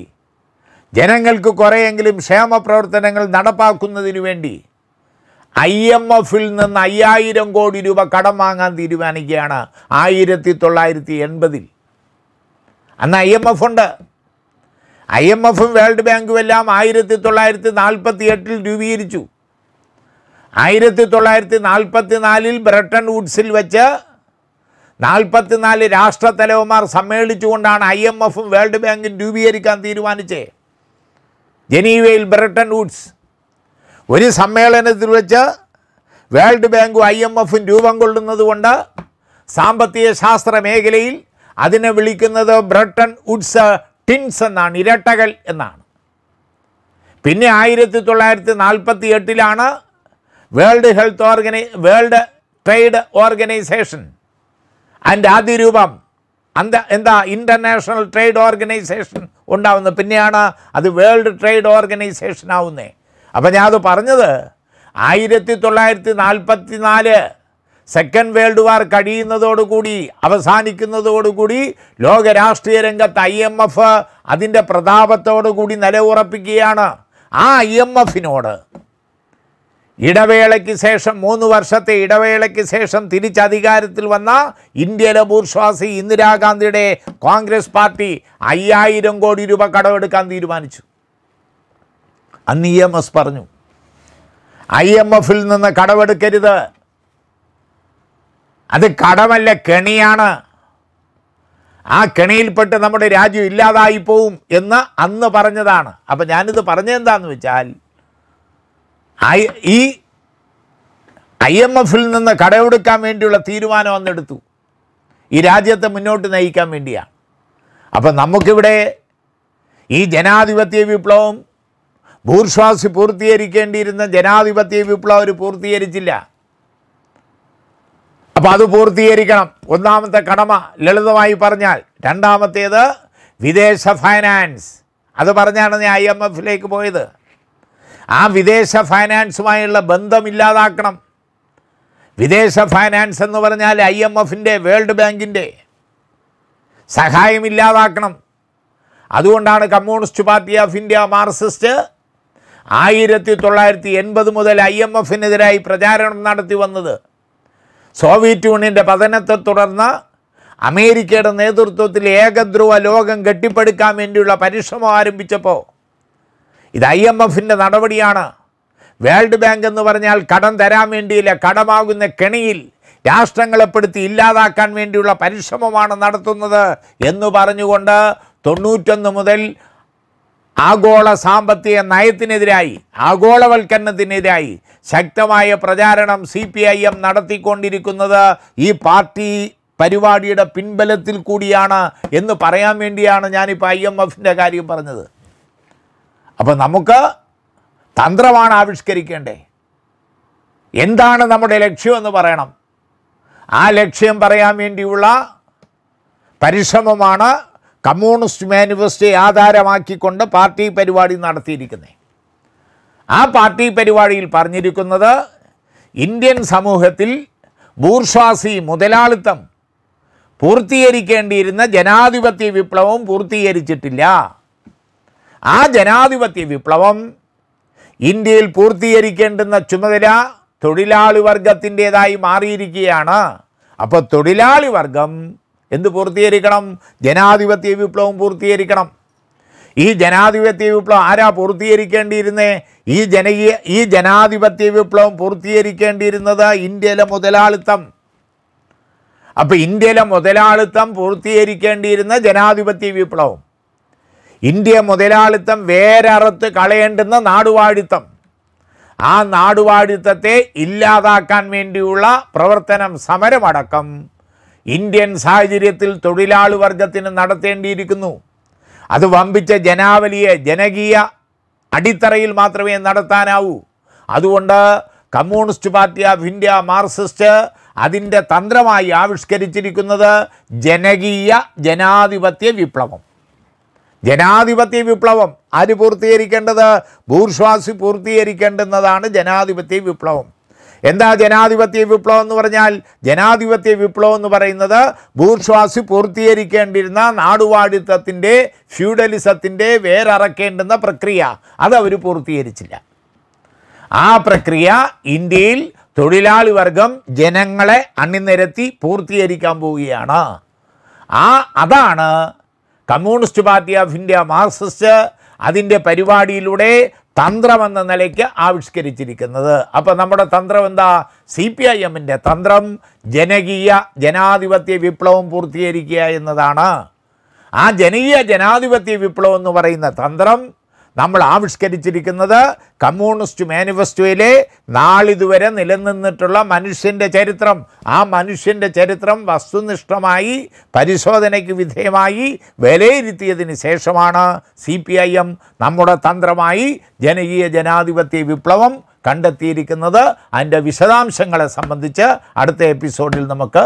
ജനങ്ങൾക്ക് കുറേയെങ്കിലും ക്ഷേമ പ്രവർത്തനങ്ങൾ നടപ്പാക്കുന്നതിനു വേണ്ടി ഐ എം എഫിൽ നിന്ന് അയ്യായിരം കോടി രൂപ കടം വാങ്ങാൻ തീരുമാനിക്കുകയാണ് ആയിരത്തി തൊള്ളായിരത്തി എൺപതിൽ അന്ന് ഐ എം എഫ് ഉണ്ട് ഐ എം എഫും വേൾഡ് ബാങ്കും എല്ലാം ആയിരത്തി തൊള്ളായിരത്തി നാൽപ്പത്തി എട്ടിൽ രൂപീകരിച്ചു ആയിരത്തി തൊള്ളായിരത്തി നാൽപ്പത്തി നാലിൽ ബ്രിട്ടൻ വുഡ്സിൽ വെച്ച് നാല് രാഷ്ട്രത്തലവന്മാർ സമ്മേളിച്ചുകൊണ്ടാണ് ഐ എം എഫും വേൾഡ് ബാങ്കും രൂപീകരിക്കാൻ തീരുമാനിച്ചത് ജനീവയിൽ ബ്രിട്ടൻ വുഡ്സ് ഒരു സമ്മേളനത്തിൽ വെച്ച് വേൾഡ് ബാങ്കും ഐ എം എഫും രൂപം കൊള്ളുന്നതുകൊണ്ട് സാമ്പത്തിക ശാസ്ത്ര മേഖലയിൽ അതിനെ വിളിക്കുന്നത് ബ്രിട്ടൻ വുഡ്സ് ടിൻസ് എന്നാണ് ഇരട്ടകൾ എന്നാണ് പിന്നെ ആയിരത്തി തൊള്ളായിരത്തി നാൽപ്പത്തി എട്ടിലാണ് വേൾഡ് ഹെൽത്ത് ഓർഗനൈ വേൾഡ് ട്രേഡ് ഓർഗനൈസേഷൻ അതിൻ്റെ ആദ്യ രൂപം അന്ത എന്താ ഇൻ്റർനാഷണൽ ട്രേഡ് ഓർഗനൈസേഷൻ ഉണ്ടാവുന്നത് പിന്നെയാണ് അത് വേൾഡ് ട്രേഡ് ഓർഗനൈസേഷൻ ആവുന്നത് അപ്പം ഞാൻ അത് പറഞ്ഞത് ആയിരത്തി തൊള്ളായിരത്തി നാൽപ്പത്തി നാല് സെക്കൻഡ് വേൾഡ് വാർ കഴിയുന്നതോടുകൂടി അവസാനിക്കുന്നതോടുകൂടി ലോക രാഷ്ട്രീയ രംഗത്ത് ഐ എം എഫ് അതിൻ്റെ പ്രതാപത്തോടുകൂടി നിലയുറപ്പിക്കുകയാണ് ആ ഐ എം എഫിനോട് ഇടവേളയ്ക്ക് ശേഷം മൂന്ന് വർഷത്തെ ഇടവേളയ്ക്ക് ശേഷം തിരിച്ചധികാരത്തിൽ വന്ന ഇന്ത്യയിലെ ബൂർഷ്വാസി ഇന്ദിരാഗാന്ധിയുടെ കോൺഗ്രസ് പാർട്ടി അയ്യായിരം കോടി രൂപ കടമെടുക്കാൻ തീരുമാനിച്ചു അന്ന് ഇ എം എസ് പറഞ്ഞു ഐ എം എഫിൽ നിന്ന് കടമെടുക്കരുത് അത് കടമല്ല കെണിയാണ് ആ കെണിയിൽപ്പെട്ട് നമ്മുടെ രാജ്യം ഇല്ലാതായി പോവും എന്ന് അന്ന് പറഞ്ഞതാണ് അപ്പം ഞാനിത് പറഞ്ഞെന്താന്ന് വെച്ചാൽ ഈ ഐ എം എഫിൽ നിന്ന് കടയെടുക്കാൻ വേണ്ടിയുള്ള തീരുമാനം അന്നെടുത്തു ഈ രാജ്യത്തെ മുന്നോട്ട് നയിക്കാൻ വേണ്ടിയാണ് അപ്പം നമുക്കിവിടെ ഈ ജനാധിപത്യ വിപ്ലവം ഭൂർശ്വാസി പൂർത്തീകരിക്കേണ്ടിയിരുന്ന ജനാധിപത്യ വിപ്ലവം അവർ പൂർത്തീകരിച്ചില്ല അപ്പോൾ അത് പൂർത്തീകരിക്കണം ഒന്നാമത്തെ കടമ ലളിതമായി പറഞ്ഞാൽ രണ്ടാമത്തേത് വിദേശ ഫൈനാൻസ് അത് പറഞ്ഞാണ് ഞാൻ ഐ എം എഫിലേക്ക് പോയത് ആ വിദേശ ഫൈനാൻസുമായുള്ള ബന്ധം ഇല്ലാതാക്കണം വിദേശ ഫൈനാൻസ് എന്ന് പറഞ്ഞാൽ ഐ എം എഫിൻ്റെ വേൾഡ് ബാങ്കിൻ്റെ സഹായം ഇല്ലാതാക്കണം അതുകൊണ്ടാണ് communist party of India Marxist ആയിരത്തി തൊള്ളായിരത്തി എൺപത് മുതൽ ഐ എം എഫിനെതിരായി പ്രചാരണം നടത്തി വന്നത് സോവിയറ്റ് യൂണിയൻ്റെ പതനത്തെ തുടർന്ന് അമേരിക്കയുടെ നേതൃത്വത്തിൽ ഏകധ്രുവ ലോകം കെട്ടിപ്പടുക്കാൻ വേണ്ടിയുള്ള പരിശ്രമം ആരംഭിച്ചപ്പോൾ ഇത് ഐ എം എഫിൻ്റെ നടപടിയാണ് വേൾഡ് ബാങ്ക് എന്ന് പറഞ്ഞാൽ കടം തരാൻ വേണ്ടിയില്ല കടമാകുന്ന കെണിയിൽ രാഷ്ട്രങ്ങളെപ്പെടുത്തി ഇല്ലാതാക്കാൻ വേണ്ടിയുള്ള പരിശ്രമമാണ് നടത്തുന്നത് എന്ന് പറഞ്ഞുകൊണ്ട് തൊണ്ണൂറ്റൊന്ന് മുതൽ ആഗോള സാമ്പത്തിക നയത്തിനെതിരായി ആഗോളവൽക്കരണത്തിനെതിരായി ശക്തമായ പ്രചാരണം സി പി ഐ എം നടത്തിക്കൊണ്ടിരിക്കുന്നത് ഈ പാർട്ടി പരിപാടിയുടെ പിൻബലത്തിൽ കൂടിയാണ് എന്ന് പറയാൻ വേണ്ടിയാണ് ഞാനിപ്പോൾ ഐ എം എഫിൻ്റെ കാര്യം പറഞ്ഞത് അപ്പോൾ നമുക്ക് തന്ത്രമാണ് ആവിഷ്കരിക്കേണ്ടേ എന്താണ് നമ്മുടെ ലക്ഷ്യമെന്ന് പറയണം ആ ലക്ഷ്യം പറയാൻ വേണ്ടിയുള്ള പരിശ്രമമാണ് കമ്മ്യൂണിസ്റ്റ് മാനിഫെസ്റ്റോയെ ആധാരമാക്കിക്കൊണ്ട് പാർട്ടി പരിപാടി നടത്തിയിരിക്കുന്നത് ആ പാർട്ടി പരിപാടിയിൽ പറഞ്ഞിരിക്കുന്നത് ഇന്ത്യൻ സമൂഹത്തിൽ ബൂർഷ്വാസി മുതലാളിത്തം പൂർത്തീകരിക്കേണ്ടിയിരുന്ന ജനാധിപത്യ വിപ്ലവം പൂർത്തീകരിച്ചിട്ടില്ല ആ ജനാധിപത്യ വിപ്ലവം ഇന്ത്യയിൽ പൂർത്തീകരിക്കേണ്ടുന്ന ചുമതല തൊഴിലാളി വർഗത്തിൻ്റേതായി മാറിയിരിക്കുകയാണ് അപ്പോൾ തൊഴിലാളി വർഗം എന്ത് പൂർത്തീകരിക്കണം ജനാധിപത്യ വിപ്ലവം പൂർത്തീകരിക്കണം ഈ ജനാധിപത്യ വിപ്ലവം ആരാ പൂർത്തീകരിക്കേണ്ടിയിരുന്നേ ഈ ജനകീയ ഈ ജനാധിപത്യ വിപ്ലവം പൂർത്തീകരിക്കേണ്ടിയിരുന്നത് ഇന്ത്യയിലെ മുതലാളിത്തം അപ്പോൾ ഇന്ത്യയിലെ മുതലാളിത്തം പൂർത്തീകരിക്കേണ്ടിയിരുന്ന ജനാധിപത്യ വിപ്ലവം ഇന്ത്യ മുതലാളിത്തം വേരറുത്ത് കളയേണ്ടുന്ന നാടുവാഴിത്തം ആ നാടുവാഴിത്തത്തെ ഇല്ലാതാക്കാൻ വേണ്ടിയുള്ള പ്രവർത്തനം സമരമടക്കം ഇന്ത്യൻ സാഹചര്യത്തിൽ തൊഴിലാളി വർഗത്തിന് നടത്തേണ്ടിയിരിക്കുന്നു അത് വമ്പിച്ച ജനാവലിയെ ജനകീയ അടിത്തറയിൽ മാത്രമേ നടത്താനാവൂ അതുകൊണ്ട് communist party of India Marxist അതിൻ്റെ തന്ത്രമായി ആവിഷ്കരിച്ചിരിക്കുന്നത് ജനകീയ ജനാധിപത്യ വിപ്ലവം ജനാധിപത്യ വിപ്ലവം ആര് പൂർത്തീകരിക്കേണ്ടത് ബൂർഷ്വാസി പൂർത്തീകരിക്കേണ്ടുന്നതാണ് ജനാധിപത്യ വിപ്ലവം എന്താ ജനാധിപത്യ വിപ്ലവം എന്ന് പറഞ്ഞാൽ ജനാധിപത്യ വിപ്ലവം എന്ന് പറയുന്നത് ബൂർഷ്വാസി പൂർത്തീകരിക്കേണ്ടിരുന്ന നാടുവാടിത്തത്തിൻ്റെ ഫ്യൂഡലിസത്തിൻ്റെ വേരറക്കേണ്ടുന്ന പ്രക്രിയ അതവർ പൂർത്തീകരിച്ചില്ല ആ പ്രക്രിയ ഇന്ത്യയിൽ തൊഴിലാളി വർഗം ജനങ്ങളെ അണിനിരത്തി പൂർത്തീകരിക്കാൻ പോവുകയാണ് ആ അതാണ് communist party of India Marxist അതിൻ്റെ പരിപാടിയിലൂടെ തന്ത്രമെന്ന നിലയ്ക്ക് ആവിഷ്കരിച്ചിരിക്കുന്നത് അപ്പോൾ നമ്മുടെ തന്ത്രം എന്താ സി പി ഐ എമ്മിൻ്റെ തന്ത്രം ജനകീയ ജനാധിപത്യ വിപ്ലവം പൂർത്തീകരിക്കുക എന്നതാണ് ആ ജനകീയ ജനാധിപത്യ വിപ്ലവം എന്ന് പറയുന്ന തന്ത്രം നമ്മൾ ആവിഷ്കരിച്ചിരിക്കുന്നത് കമ്മ്യൂണിസ്റ്റ് മാനിഫെസ്റ്റോയിലെ നാളിതുവരെ നിലനിന്നിട്ടുള്ള മനുഷ്യൻ്റെ ചരിത്രം ആ മനുഷ്യൻ്റെ ചരിത്രം വസ്തുനിഷ്ഠമായി പരിശോധനയ്ക്ക് വിധേയമായി വിലയിരുത്തിയതിന് ശേഷമാണ് സി പി ഐ എം നമ്മുടെ തന്ത്രമായി ജനകീയ ജനാധിപത്യ വിപ്ലവം കണ്ടെത്തിയിരിക്കുന്നത് അതിൻ്റെ വിശദാംശങ്ങളെ സംബന്ധിച്ച് അടുത്ത എപ്പിസോഡിൽ നമുക്ക്